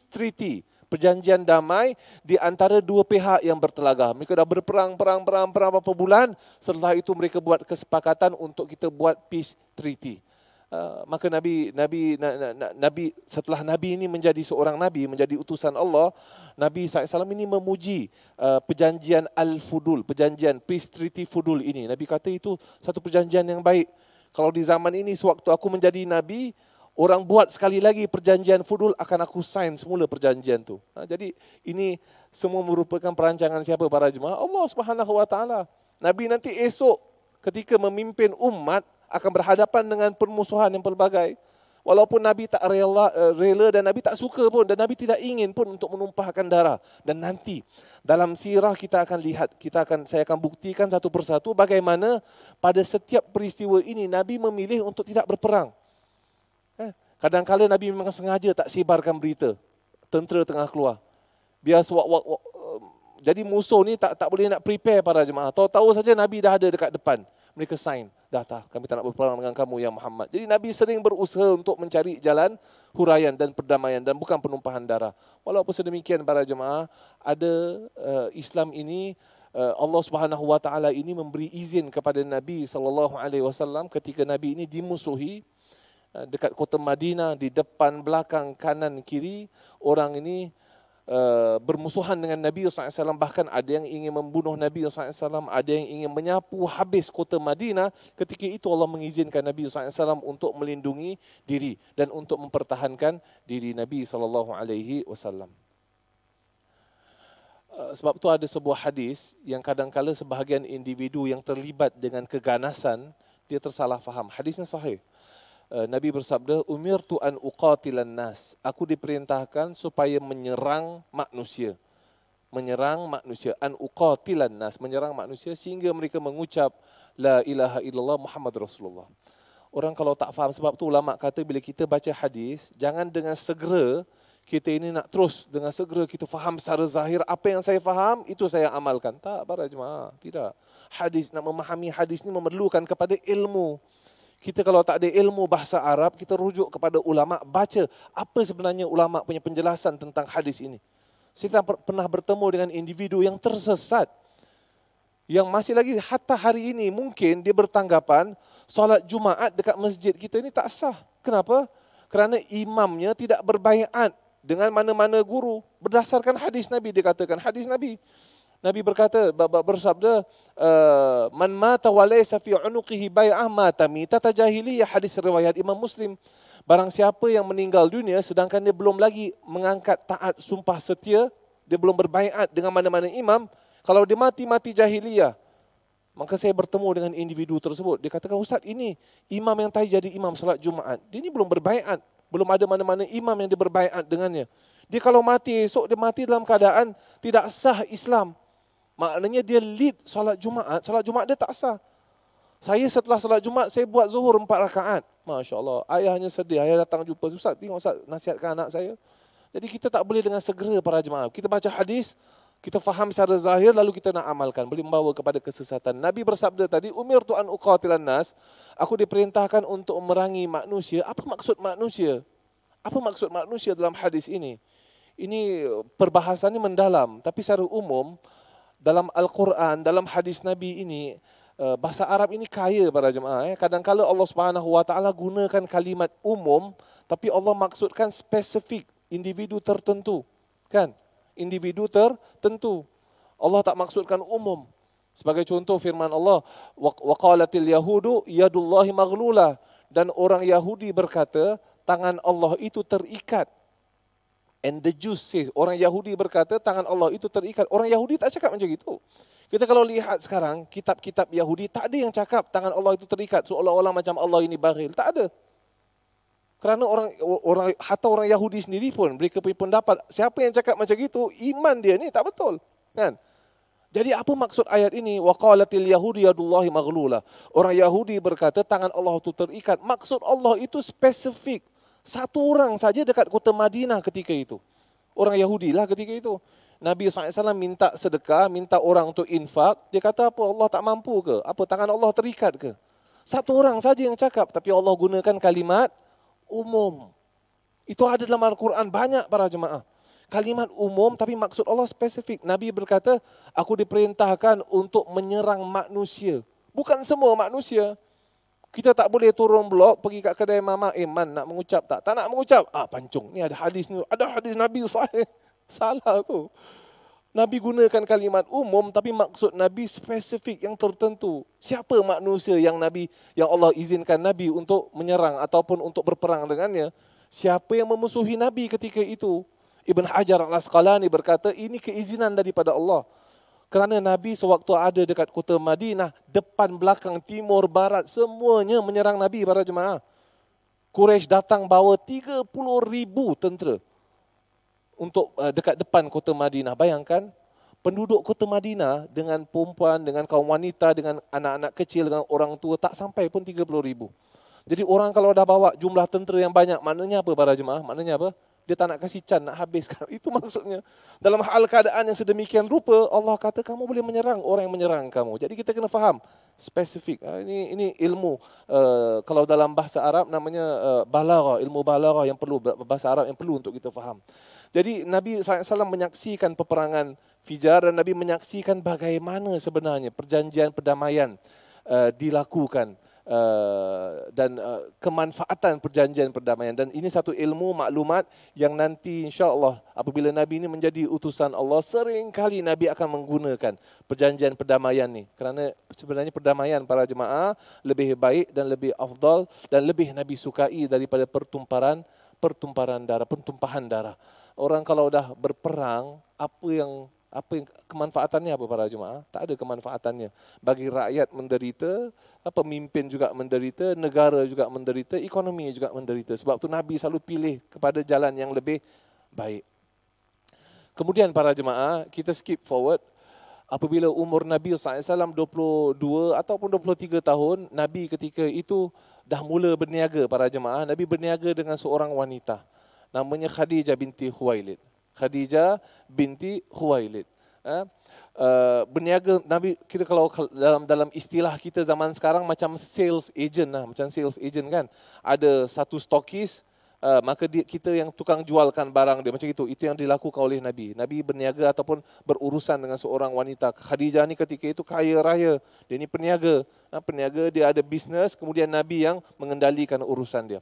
treaty, perjanjian damai di antara dua pihak yang bertelaga. Mereka dah berperang, perang, perang, perang beberapa bulan. Setelah itu mereka buat kesepakatan untuk kita buat peace treaty. Ah, maka nabi nabi na, na, na, nabi setelah nabi ini menjadi seorang nabi menjadi utusan Allah nabi SAW ini memuji uh, perjanjian al-fudul perjanjian peace treaty fudul ini nabi kata itu satu perjanjian yang baik kalau di zaman ini sewaktu aku menjadi nabi orang buat sekali lagi perjanjian fudul akan aku sign semula perjanjian tu. nah, jadi ini semua merupakan perancangan siapa para jemaah Allah Subhanahu wa taala nabi nanti esok ketika memimpin umat akan berhadapan dengan permusuhan yang pelbagai. Walaupun Nabi tak rela, eh, rela dan Nabi tak suka pun dan Nabi tidak ingin pun untuk menumpahkan darah. Dan nanti dalam sirah kita akan lihat, kita akan saya akan buktikan satu persatu bagaimana pada setiap peristiwa ini Nabi memilih untuk tidak berperang. Eh, kadang-kadang Nabi memang sengaja tak sebarkan berita tentera tengah keluar. Biar suak, wak, wak, eh, jadi musuh ni tak tak boleh nak prepare para jemaah. Tahu-tahu saja Nabi dah ada dekat depan. Mereka sign datang. Kami tak nak berperang dengan kamu ya Muhammad. Jadi Nabi sering berusaha untuk mencari jalan huraian dan perdamaian dan bukan penumpahan darah. Walaupun sedemikian para jemaah, ada uh, Islam ini uh, Allah Subhanahu wa taala ini memberi izin kepada Nabi sallallahu alaihi wasallam ketika Nabi ini dimusuhi eh, dekat kota Madinah di depan belakang kanan kiri orang ini Eh, bermusuhan dengan Nabi SAW bahkan ada yang ingin membunuh Nabi SAW ada yang ingin menyapu habis kota Madinah ketika itu Allah mengizinkan Nabi SAW untuk melindungi diri dan untuk mempertahankan diri Nabi sallallahu alaihi wasallam eh, sebab tu ada sebuah hadis yang kadang kadangkala sebahagian individu yang terlibat dengan keganasan dia tersalah faham hadisnya sahih Eh, Nabi bersabda, Umir tu'an uqatilan nas. Aku diperintahkan supaya menyerang manusia. Menyerang manusia. An uqatilan nas. Menyerang manusia sehingga mereka mengucap, La ilaha illallah Muhammad Rasulullah. Orang kalau tak faham sebab tu ulama kata bila kita baca hadis, jangan dengan segera kita ini nak terus dengan segera kita faham secara zahir apa yang saya faham itu saya amalkan. Tak para jemaah, tidak. Hadis nak memahami hadis ni memerlukan kepada ilmu kita kalau tak ada ilmu bahasa Arab, kita rujuk kepada ulama, baca apa sebenarnya ulama punya penjelasan tentang hadis ini. Saya pernah bertemu dengan individu yang tersesat. Yang masih lagi hatta hari ini mungkin dia bertanggapan solat Jumaat dekat masjid kita ini tak sah. Kenapa? Kerana imamnya tidak berbaiat dengan mana-mana guru berdasarkan hadis Nabi dia katakan hadis Nabi. Nabi berkata bapak bersabda eh, man mata walaysa fi unuqihi bai'ah mata mita tajahiliyah hadis riwayat Imam Muslim barang siapa yang meninggal dunia sedangkan dia belum lagi mengangkat taat sumpah setia dia belum berbaiat dengan mana-mana imam kalau dia mati mati jahiliyah maka saya bertemu dengan individu tersebut dia katakan ustaz ini imam yang tadi jadi imam salat Jumaat dia ini belum berbaiat belum ada mana-mana imam yang dia berbaiat dengannya dia kalau mati esok, dia mati dalam keadaan tidak sah Islam. Maknanya dia lead solat Jumaat, solat Jumaat dia tak sah. Saya setelah solat Jumaat, saya buat zuhur empat rakaat. Masya Allah, ayahnya sedih, ayah datang jumpa. Ustaz, tengok Ustaz, nasihatkan anak saya. Jadi kita tak boleh dengan segera para jemaah. Kita baca hadis, kita faham secara zahir, lalu kita nak amalkan. Boleh membawa kepada kesesatan. Nabi bersabda tadi, Umir Tuhan Uqatilan Nas, aku diperintahkan untuk merangi manusia. Apa maksud manusia? Apa maksud manusia dalam hadis ini? Ini perbahasannya mendalam, tapi secara umum, dalam Al-Quran, dalam hadis Nabi ini, eh, bahasa Arab ini kaya para jemaah. Eh. Kadang-kala Allah Subhanahu Wa Taala gunakan kalimat umum, tapi Allah maksudkan spesifik individu tertentu. Kan? Individu tertentu. Allah tak maksudkan umum. Sebagai contoh firman Allah, waqalatil yahudu yadullahi maghlula dan orang Yahudi berkata tangan Allah itu terikat. And the Jews say, orang Yahudi berkata tangan Allah itu terikat. Orang Yahudi tak cakap macam itu. Kita kalau lihat sekarang, kitab-kitab Yahudi tak ada yang cakap tangan Allah itu terikat. Seolah-olah macam Allah ini baril. Tak ada. Kerana orang, orang hatta orang Yahudi sendiri pun, mereka punya pendapat, siapa yang cakap macam itu, iman dia ni tak betul. Kan? Jadi apa maksud ayat ini? Wa qalatil yahudi maghlula. Orang Yahudi berkata tangan Allah itu terikat. Maksud Allah itu spesifik satu orang saja dekat kota Madinah ketika itu. Orang Yahudi lah ketika itu. Nabi SAW minta sedekah, minta orang untuk infak. Dia kata apa, Allah tak mampu ke? Apa, tangan Allah terikat ke? Satu orang saja yang cakap. Tapi Allah gunakan kalimat umum. Itu ada dalam Al-Quran banyak para jemaah. Kalimat umum tapi maksud Allah spesifik. Nabi berkata, aku diperintahkan untuk menyerang manusia. Bukan semua manusia kita tak boleh turun blok pergi kat kedai mama iman eh, nak mengucap tak tak nak mengucap ah pancung ni ada hadis ni ada hadis nabi sahih salah tu nabi gunakan kalimat umum tapi maksud nabi spesifik yang tertentu siapa manusia yang nabi yang Allah izinkan nabi untuk menyerang ataupun untuk berperang dengannya siapa yang memusuhi nabi ketika itu Ibn Hajar Al-Asqalani berkata ini keizinan daripada Allah. Kerana Nabi sewaktu ada dekat kota Madinah, depan, belakang, timur, barat, semuanya menyerang Nabi para jemaah. Quraisy datang bawa 30 ribu tentera untuk eh, dekat depan kota Madinah. Bayangkan, penduduk kota Madinah dengan perempuan, dengan kaum wanita, dengan anak-anak kecil, dengan orang tua, tak sampai pun 30 ribu. Jadi orang kalau dah bawa jumlah tentera yang banyak, maknanya apa para jemaah? Maknanya apa? dia tak nak kasih can nak habiskan itu maksudnya dalam hal keadaan yang sedemikian rupa Allah kata kamu boleh menyerang orang yang menyerang kamu jadi kita kena faham spesifik ah, ini ini ilmu eh, kalau dalam bahasa Arab namanya eh, balaghah ilmu balaghah yang perlu bahasa Arab yang perlu untuk kita faham jadi Nabi SAW menyaksikan peperangan Fijar dan Nabi menyaksikan bagaimana sebenarnya perjanjian perdamaian eh, dilakukan uh, dan uh, kemanfaatan perjanjian perdamaian dan ini satu ilmu maklumat yang nanti insyaallah apabila nabi ini menjadi utusan Allah sering kali nabi akan menggunakan perjanjian perdamaian ni kerana sebenarnya perdamaian para jemaah lebih baik dan lebih afdal dan lebih nabi sukai daripada pertumparan pertumparan darah pertumpahan darah orang kalau dah berperang apa yang apa yang, kemanfaatannya apa para jemaah? Tak ada kemanfaatannya. Bagi rakyat menderita, eh, pemimpin juga menderita, negara juga menderita, ekonomi juga menderita. Sebab itu Nabi selalu pilih kepada jalan yang lebih baik. Kemudian para jemaah, kita skip forward. Apabila umur Nabi SAW 22 ataupun 23 tahun, Nabi ketika itu dah mula berniaga para jemaah. Nabi berniaga dengan seorang wanita. Namanya Khadijah binti Khuwailid. Khadijah binti Khuwailid. Ha? Uh, berniaga Nabi kita kalau dalam dalam istilah kita zaman sekarang macam sales agent lah, macam sales agent kan. Ada satu stokis, Uh, maka dia, kita yang tukang jualkan barang dia macam itu itu yang dilakukan oleh nabi nabi berniaga ataupun berurusan dengan seorang wanita khadijah ni ketika itu kaya raya dia ni peniaga uh, peniaga dia ada bisnes kemudian nabi yang mengendalikan urusan dia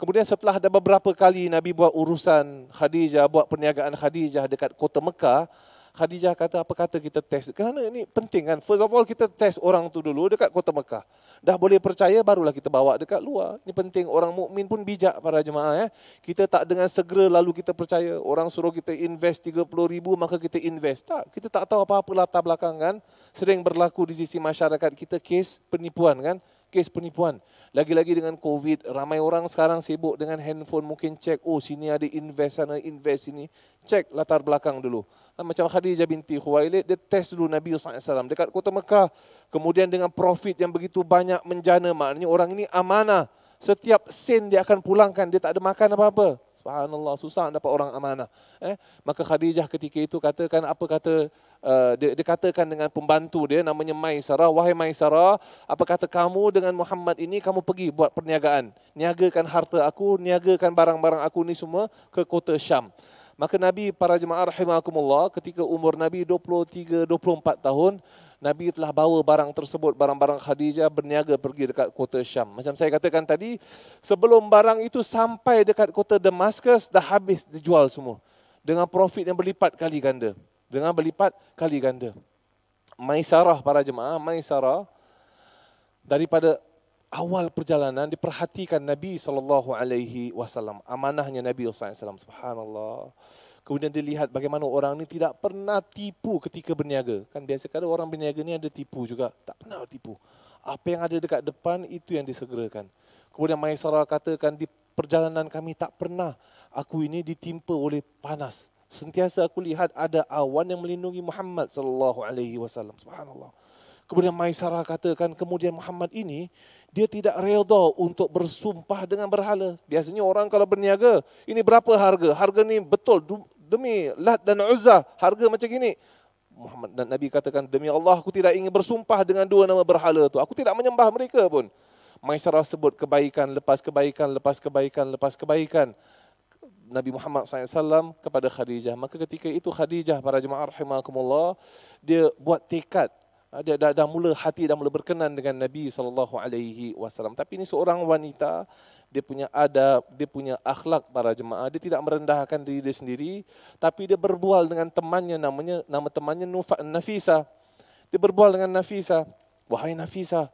Kemudian setelah ada beberapa kali Nabi buat urusan Khadijah, buat perniagaan Khadijah dekat kota Mekah, Khadijah kata apa kata kita test. Kerana ini penting kan. First of all kita test orang tu dulu dekat kota Mekah. Dah boleh percaya barulah kita bawa dekat luar. Ini penting orang mukmin pun bijak para jemaah ya. Kita tak dengan segera lalu kita percaya. Orang suruh kita invest 30 ribu maka kita invest. Tak, kita tak tahu apa-apa latar belakang kan. Sering berlaku di sisi masyarakat kita kes penipuan kan kes penipuan. Lagi-lagi dengan COVID, ramai orang sekarang sibuk dengan handphone mungkin cek, oh sini ada invest sana, invest sini. Cek latar belakang dulu. Ha, macam Khadijah binti Khuwailid, dia test dulu Nabi SAW dekat kota Mekah. Kemudian dengan profit yang begitu banyak menjana, maknanya orang ini amanah. Setiap sen dia akan pulangkan, dia tak ada makan apa-apa. Subhanallah susah nak dapat orang amanah. Eh, maka Khadijah ketika itu katakan apa kata uh, dia, dia katakan dengan pembantu dia namanya Maisarah. Wahai Maisarah, apa kata kamu dengan Muhammad ini kamu pergi buat perniagaan. Niagakan harta aku, niagakan barang-barang aku ni semua ke kota Syam. Maka Nabi para jemaah rahimahakumullah ketika umur Nabi 23 24 tahun Nabi telah bawa barang tersebut, barang-barang Khadijah berniaga pergi dekat kota Syam. Macam saya katakan tadi, sebelum barang itu sampai dekat kota Damascus dah habis dijual semua. Dengan profit yang berlipat kali ganda. Dengan berlipat kali ganda. Maisarah para jemaah, Maisarah daripada awal perjalanan diperhatikan Nabi saw. Amanahnya Nabi saw. Subhanallah. Kemudian dia lihat bagaimana orang ini tidak pernah tipu ketika berniaga. Kan biasa kala orang berniaga ni ada tipu juga. Tak pernah tipu. Apa yang ada dekat depan itu yang disegerakan. Kemudian Maisara katakan di perjalanan kami tak pernah aku ini ditimpa oleh panas. Sentiasa aku lihat ada awan yang melindungi Muhammad sallallahu alaihi wasallam. Subhanallah. Kemudian Maisara katakan kemudian Muhammad ini dia tidak redha untuk bersumpah dengan berhala. Biasanya orang kalau berniaga, ini berapa harga? Harga ni betul demi Lat dan Uzza harga macam gini. Muhammad dan Nabi katakan demi Allah aku tidak ingin bersumpah dengan dua nama berhala tu. Aku tidak menyembah mereka pun. Maisarah sebut kebaikan lepas kebaikan lepas kebaikan lepas kebaikan. Nabi Muhammad SAW kepada Khadijah. Maka ketika itu Khadijah para jemaah rahimahkumullah, dia buat tekad Ah, dia dah, dah mula hati dah mula berkenan dengan Nabi sallallahu alaihi wasallam tapi ini seorang wanita dia punya adab dia punya akhlak para jemaah dia tidak merendahkan diri dia sendiri tapi dia berbual dengan temannya namanya nama temannya Nufa Nafisa dia berbual dengan Nafisa wahai Nafisa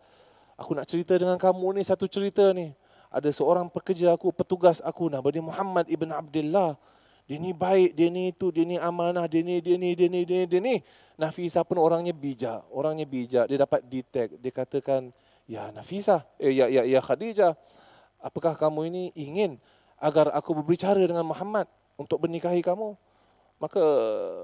aku nak cerita dengan kamu ni satu cerita ni ada seorang pekerja aku petugas aku nama dia Muhammad ibn Abdullah dia ni baik, dia ni itu, dia ni amanah, dia ni, dia ni, dia ni, dia ni, dia ni. Nafisa pun orangnya bijak. Orangnya bijak, dia dapat detect. Dia katakan, ya Nafisa, eh, ya, ya, ya Khadijah, apakah kamu ini ingin agar aku berbicara dengan Muhammad untuk bernikahi kamu? Maka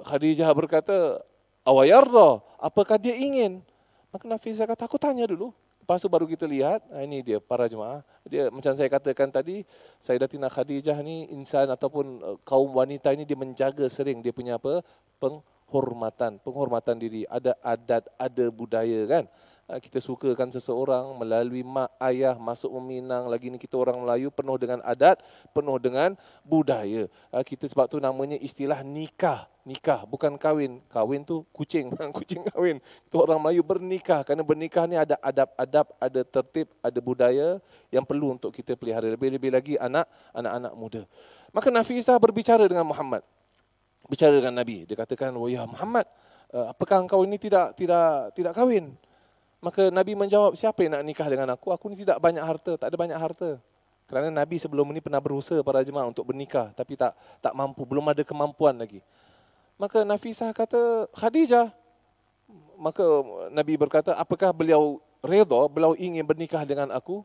Khadijah berkata, awayardha, apakah dia ingin? Maka Nafisa kata, aku tanya dulu. Lepas tu baru kita lihat, ah, ini dia para jemaah. Dia macam saya katakan tadi, Sayyidatina Khadijah ni insan ataupun eh, kaum wanita ini dia menjaga sering dia punya apa? penghormatan, penghormatan diri, ada adat, ada budaya kan. Ah, kita sukakan seseorang melalui mak ayah masuk meminang lagi ni kita orang Melayu penuh dengan adat penuh dengan budaya ah, kita sebab tu namanya istilah nikah nikah bukan kahwin kahwin tu kucing kucing kahwin kita orang Melayu bernikah kerana bernikah ni ada adab-adab ada tertib ada budaya yang perlu untuk kita pelihara lebih-lebih lagi anak anak-anak muda maka Nafisah berbicara dengan Muhammad bicara dengan Nabi dia katakan wahai ya Muhammad ah, apakah engkau ini tidak tidak tidak kahwin Maka Nabi menjawab, siapa yang nak nikah dengan aku? Aku ni tidak banyak harta, tak ada banyak harta. Kerana Nabi sebelum ini pernah berusaha para jemaah untuk bernikah. Tapi tak tak mampu, belum ada kemampuan lagi. Maka Nafisah kata, Khadijah. Maka Nabi berkata, apakah beliau redha, beliau ingin bernikah dengan aku?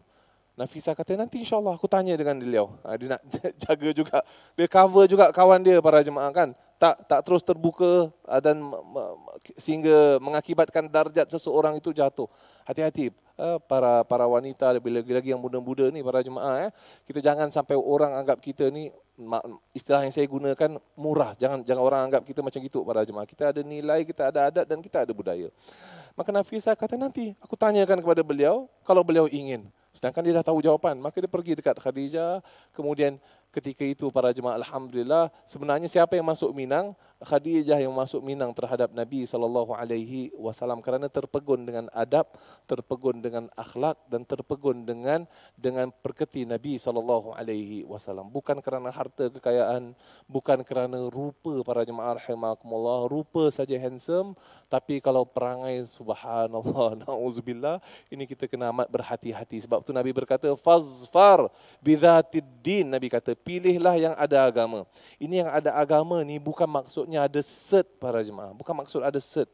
Nafisah kata, nanti insyaAllah aku tanya dengan beliau. Ha, dia nak jaga juga. Dia cover juga kawan dia para jemaah kan tak tak terus terbuka ah, dan sehingga mengakibatkan darjat seseorang itu jatuh. Hati-hati eh, para para wanita lebih lagi lagi yang muda-muda ni para jemaah eh. Kita jangan sampai orang anggap kita ni istilah yang saya gunakan murah. Jangan jangan orang anggap kita macam gitu para jemaah. Kita ada nilai, kita ada adat dan kita ada budaya. Maka Nafisa kata nanti aku tanyakan kepada beliau kalau beliau ingin. Sedangkan dia dah tahu jawapan, maka dia pergi dekat Khadijah, kemudian ketika itu para jemaah alhamdulillah sebenarnya siapa yang masuk Minang Khadijah yang masuk minang terhadap Nabi sallallahu alaihi wasallam kerana terpegun dengan adab, terpegun dengan akhlak dan terpegun dengan dengan perkati Nabi sallallahu alaihi wasallam. Bukan kerana harta kekayaan, bukan kerana rupa para jemaah rahimakumullah, rupa saja handsome, tapi kalau perangai subhanallah, nauzubillah, ini kita kena amat berhati-hati sebab tu Nabi berkata fazfar bidzatid din. Nabi kata pilihlah yang ada agama. Ini yang ada agama ni bukan maksud maksudnya ada cert para jemaah. Bukan maksud ada cert.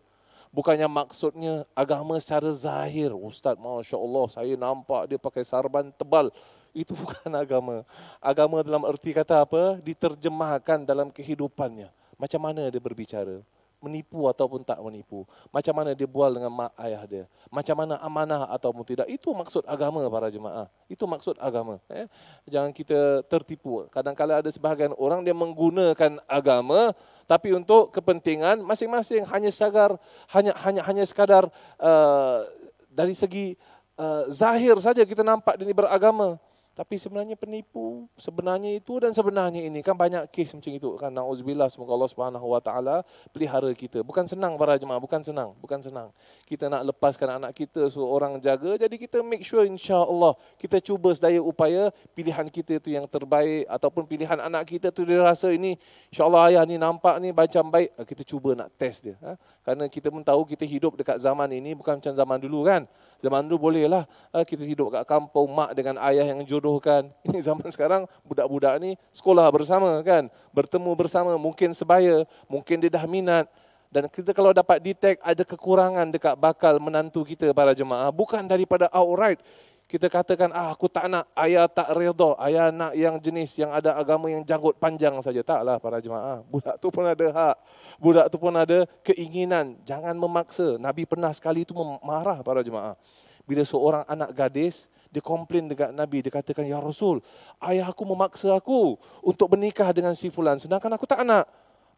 Bukannya maksudnya agama secara zahir. Ustaz, Masya Allah, saya nampak dia pakai sarban tebal. Itu bukan agama. Agama dalam erti kata apa? Diterjemahkan dalam kehidupannya. Macam mana dia berbicara? menipu ataupun tak menipu. Macam mana dia bual dengan mak ayah dia. Macam mana amanah ataupun tidak. Itu maksud agama para jemaah. Itu maksud agama. Eh? Jangan kita tertipu. Kadang-kadang ada sebahagian orang dia menggunakan agama tapi untuk kepentingan masing-masing hanya sekadar hanya hanya hanya sekadar uh, dari segi uh, zahir saja kita nampak dia ini beragama tapi sebenarnya penipu, sebenarnya itu dan sebenarnya ini kan banyak kes macam itu kan. Nauzubillah semoga Allah Subhanahu wa taala pelihara kita. Bukan senang para jemaah, bukan senang, bukan senang. Kita nak lepaskan anak kita suruh orang jaga jadi kita make sure insya-Allah kita cuba sedaya upaya pilihan kita itu yang terbaik ataupun pilihan anak kita tu dia rasa ini insya-Allah ayah ni nampak ni macam baik ah, kita cuba nak test dia. Ha? Ah. Karena kita pun tahu kita hidup dekat zaman ini bukan macam zaman dulu kan. Zaman dulu bolehlah ah, kita hidup kat kampung mak dengan ayah yang jodoh dijodohkan. Ini zaman sekarang budak-budak ni sekolah bersama kan, bertemu bersama, mungkin sebaya, mungkin dia dah minat dan kita kalau dapat detect ada kekurangan dekat bakal menantu kita para jemaah bukan daripada outright kita katakan ah aku tak nak ayah tak redha ayah nak yang jenis yang ada agama yang janggut panjang saja taklah para jemaah budak tu pun ada hak budak tu pun ada keinginan jangan memaksa nabi pernah sekali itu marah para jemaah bila seorang anak gadis dia komplain dekat Nabi, dia katakan, Ya Rasul, ayah aku memaksa aku untuk menikah dengan si Fulan, sedangkan aku tak nak.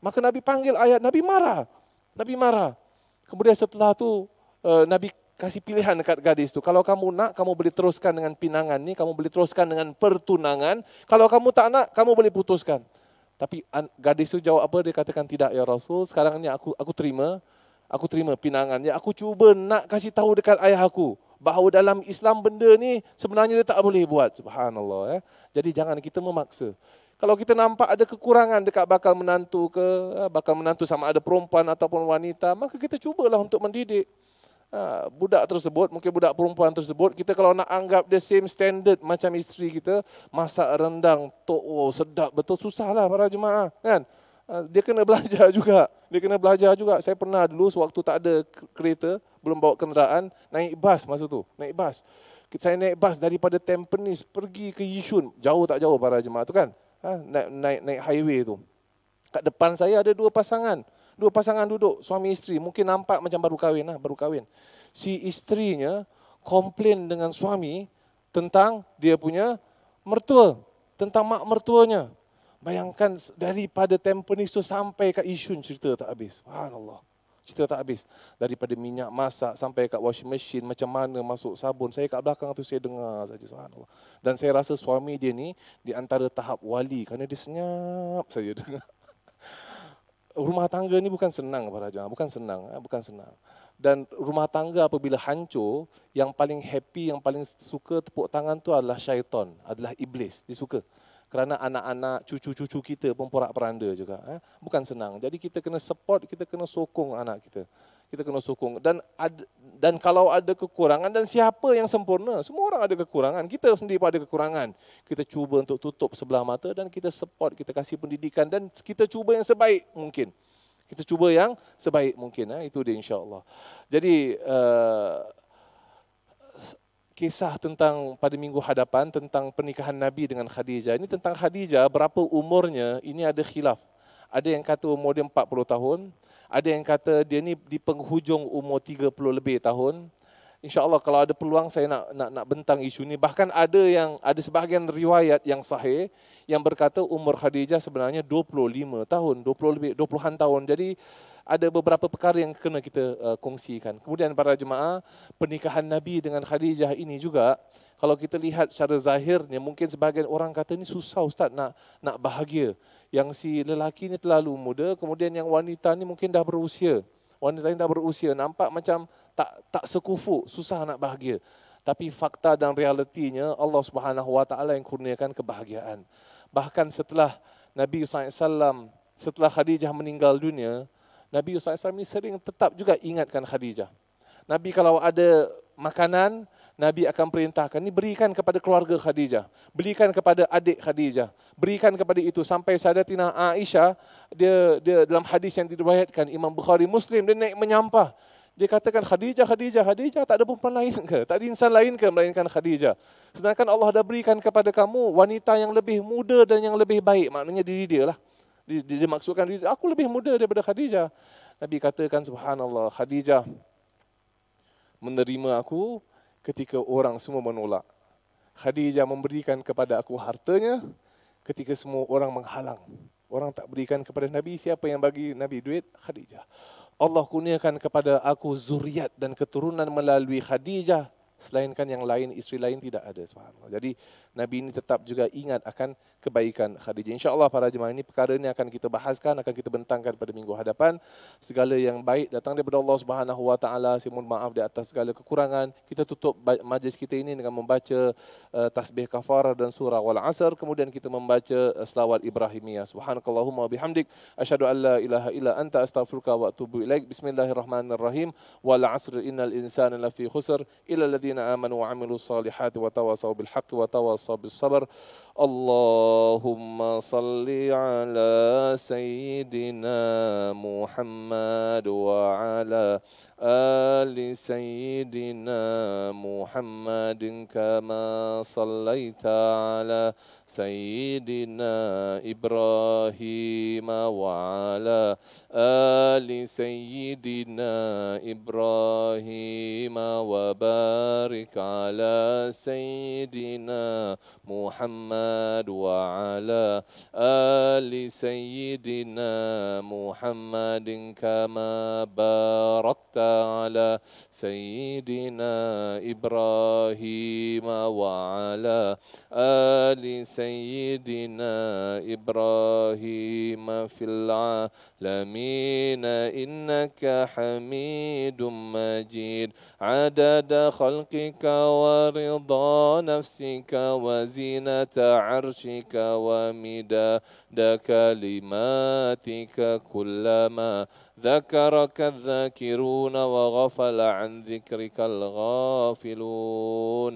Maka Nabi panggil ayah, Nabi marah. Nabi marah. Kemudian setelah itu, eh, Nabi kasih pilihan dekat gadis itu. Kalau kamu nak, kamu boleh teruskan dengan pinangan ini, kamu boleh teruskan dengan pertunangan. Kalau kamu tak nak, kamu boleh putuskan. Tapi gadis itu jawab apa? Dia katakan, tidak ya Rasul, sekarang ini aku aku terima. Aku terima pinangan. Ya, aku cuba nak kasih tahu dekat ayah aku bahawa dalam Islam benda ni sebenarnya dia tak boleh buat. Subhanallah. Eh. Jadi jangan kita memaksa. Kalau kita nampak ada kekurangan dekat bakal menantu ke, eh, bakal menantu sama ada perempuan ataupun wanita, maka kita cubalah untuk mendidik. Ha, budak tersebut, mungkin budak perempuan tersebut, kita kalau nak anggap dia same standard macam isteri kita, masak rendang, tok, oh, sedap betul, susahlah para jemaah. Kan? Ha, dia kena belajar juga. Dia kena belajar juga. Saya pernah dulu sewaktu tak ada kereta, belum bawa kenderaan, naik bas masa tu, naik bas. Saya naik bas daripada Tampines pergi ke Yishun, jauh tak jauh para jemaah tu kan. Ha? Naik, naik naik highway tu. Kat depan saya ada dua pasangan. Dua pasangan duduk, suami isteri. Mungkin nampak macam baru kahwin lah, baru kahwin. Si isterinya komplain dengan suami tentang dia punya mertua. Tentang mak mertuanya. Bayangkan daripada Tampines tu sampai ke Ishun cerita tak habis. Subhanallah. Allah cerita tak habis. Daripada minyak masak sampai kat washing machine, macam mana masuk sabun. Saya kat belakang tu saya dengar saja subhanallah. Dan saya rasa suami dia ni di antara tahap wali kerana dia senyap saja dengar. Rumah tangga ni bukan senang para jemaah, bukan senang, eh, bukan senang. Dan rumah tangga apabila hancur, yang paling happy, yang paling suka tepuk tangan tu adalah syaitan, adalah iblis, dia suka kerana anak-anak, cucu-cucu kita pun porak-peranda juga. Eh? Bukan senang. Jadi kita kena support, kita kena sokong anak kita. Kita kena sokong. Dan ad, dan kalau ada kekurangan, dan siapa yang sempurna? Semua orang ada kekurangan. Kita sendiri pun ada kekurangan. Kita cuba untuk tutup sebelah mata dan kita support, kita kasih pendidikan dan kita cuba yang sebaik mungkin. Kita cuba yang sebaik mungkin. Eh? Itu dia insyaAllah. Jadi, uh, kisah tentang pada minggu hadapan tentang pernikahan Nabi dengan Khadijah. Ini tentang Khadijah, berapa umurnya ini ada khilaf. Ada yang kata umur dia 40 tahun, ada yang kata dia ni di penghujung umur 30 lebih tahun insyaallah kalau ada peluang saya nak nak nak bentang isu ni bahkan ada yang ada sebahagian riwayat yang sahih yang berkata umur Khadijah sebenarnya 25 tahun 20 lebih 20-an tahun jadi ada beberapa perkara yang kena kita uh, kongsikan kemudian para jemaah pernikahan Nabi dengan Khadijah ini juga kalau kita lihat secara zahirnya mungkin sebahagian orang kata ni susah ustaz nak nak bahagia yang si lelaki ni terlalu muda kemudian yang wanita ni mungkin dah berusia wanita ni dah berusia nampak macam tak tak sekufu, susah nak bahagia. Tapi fakta dan realitinya Allah Subhanahu Wa Taala yang kurniakan kebahagiaan. Bahkan setelah Nabi SAW, setelah Khadijah meninggal dunia, Nabi SAW ini sering tetap juga ingatkan Khadijah. Nabi kalau ada makanan, Nabi akan perintahkan, ini berikan kepada keluarga Khadijah, berikan kepada adik Khadijah, berikan kepada itu. Sampai Sadatina Aisyah, dia, dia dalam hadis yang diriwayatkan Imam Bukhari Muslim, dia naik menyampah. Dia katakan Khadijah, Khadijah, Khadijah tak ada perempuan lain ke? Tak ada insan lain ke melainkan Khadijah? Sedangkan Allah dah berikan kepada kamu wanita yang lebih muda dan yang lebih baik. Maknanya diri dia lah. Dia, dia maksudkan diri, aku lebih muda daripada Khadijah. Nabi katakan subhanallah Khadijah menerima aku ketika orang semua menolak. Khadijah memberikan kepada aku hartanya ketika semua orang menghalang. Orang tak berikan kepada Nabi siapa yang bagi Nabi duit? Khadijah. Allah kurniakan kepada aku zuriat dan keturunan melalui Khadijah selain kan yang lain isteri lain tidak ada subhanallah. Jadi Nabi ini tetap juga ingat akan kebaikan Khadijah. Insya-Allah para jemaah ini perkara ini akan kita bahaskan, akan kita bentangkan pada minggu hadapan. Segala yang baik datang daripada Allah Subhanahu wa taala. Saya maaf di atas segala kekurangan. Kita tutup majlis kita ini dengan membaca uh, tasbih kafarah dan surah wal asr kemudian kita membaca uh, selawat Ibrahimiyah. Subhanakallahumma bihamdik asyhadu alla ilaha illa anta astaghfiruka wa atubu ilaik. Bismillahirrahmanirrahim. Wal asr innal insana lafi khusr illa ladzina الذين آمنوا وعملوا الصالحات وتواصوا بالحق وتواصوا بالصبر اللهم صل على سيدنا محمد وعلى آل سيدنا محمد كما صليت على سيدنا إبراهيم وعلى آل سيدنا إبراهيم وبارك وبارك على سيدنا محمد وعلى آل سيدنا محمد كما باركت على سيدنا إبراهيم وعلى آل سيدنا إبراهيم في العالمين إنك حميد مجيد عدد خلق خلقك ورضا نفسك وزينة عرشك ومداد كلماتك كلما ذكرك الذاكرون وغفل عن ذكرك الغافلون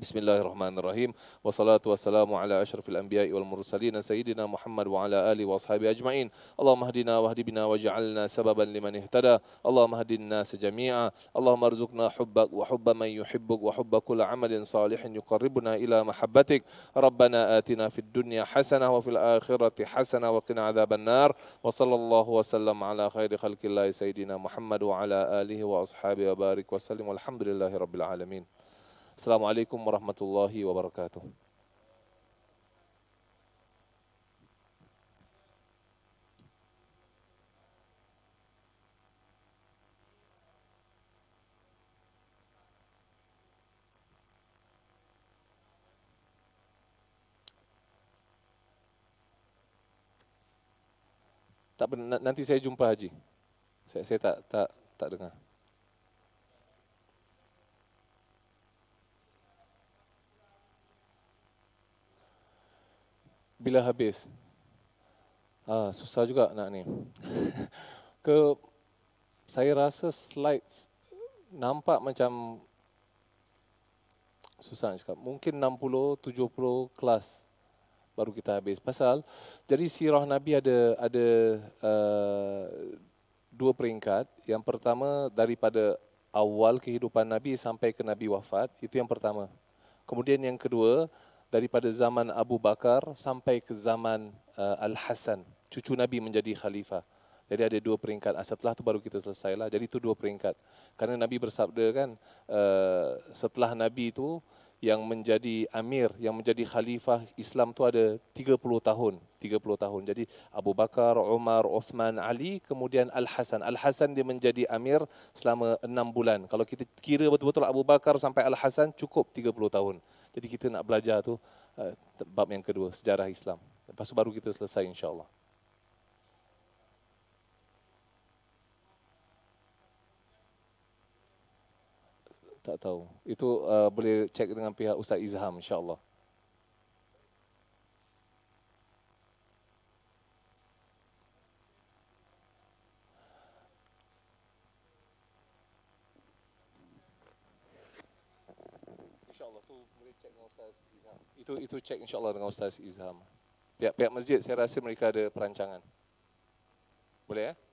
بسم الله الرحمن الرحيم والصلاة والسلام على أشرف الأنبياء والمرسلين سيدنا محمد وعلى آله وأصحابه أجمعين اللهم اهدنا واهد بنا واجعلنا سببا لمن اهتدى اللهم اهد الناس جميعا اللهم ارزقنا حبك وحب من يحبك وحب كل عمل صالح يقربنا إلى محبتك ربنا آتنا في الدنيا حسنة وفي الآخرة حسنة وقنا عذاب النار وصلى الله وسلم على خير خلق الله سيدنا محمد وعلى آله وأصحابه وبارك وسلم والحمد لله رب العالمين Assalamualaikum warahmatullahi wabarakatuh. Tak nanti saya jumpa Haji. Saya saya tak tak tak dengar. bila habis? Ah, susah juga nak ni. Ke saya rasa slides nampak macam susah nak cakap. Mungkin 60 70 kelas baru kita habis pasal jadi sirah nabi ada ada uh, dua peringkat. Yang pertama daripada awal kehidupan nabi sampai ke nabi wafat, itu yang pertama. Kemudian yang kedua daripada zaman Abu Bakar sampai ke zaman uh, Al Hasan cucu Nabi menjadi khalifah jadi ada dua peringkat ah, setelah itu baru kita selesailah jadi itu dua peringkat karena Nabi bersabda kan uh, setelah Nabi itu yang menjadi amir yang menjadi khalifah Islam tu ada 30 tahun 30 tahun jadi Abu Bakar Umar Uthman Ali kemudian Al Hasan Al Hasan dia menjadi amir selama 6 bulan kalau kita kira betul-betul Abu Bakar sampai Al Hasan cukup 30 tahun jadi kita nak belajar tu uh, bab yang kedua sejarah Islam. Lepas tu baru kita selesai insya-Allah. Tak tahu. Itu uh, boleh cek dengan pihak Ustaz Izham insya-Allah. Ustaz Izham. Itu itu check insyaAllah dengan Ustaz Izham. Pihak-pihak masjid saya rasa mereka ada perancangan. Boleh ya?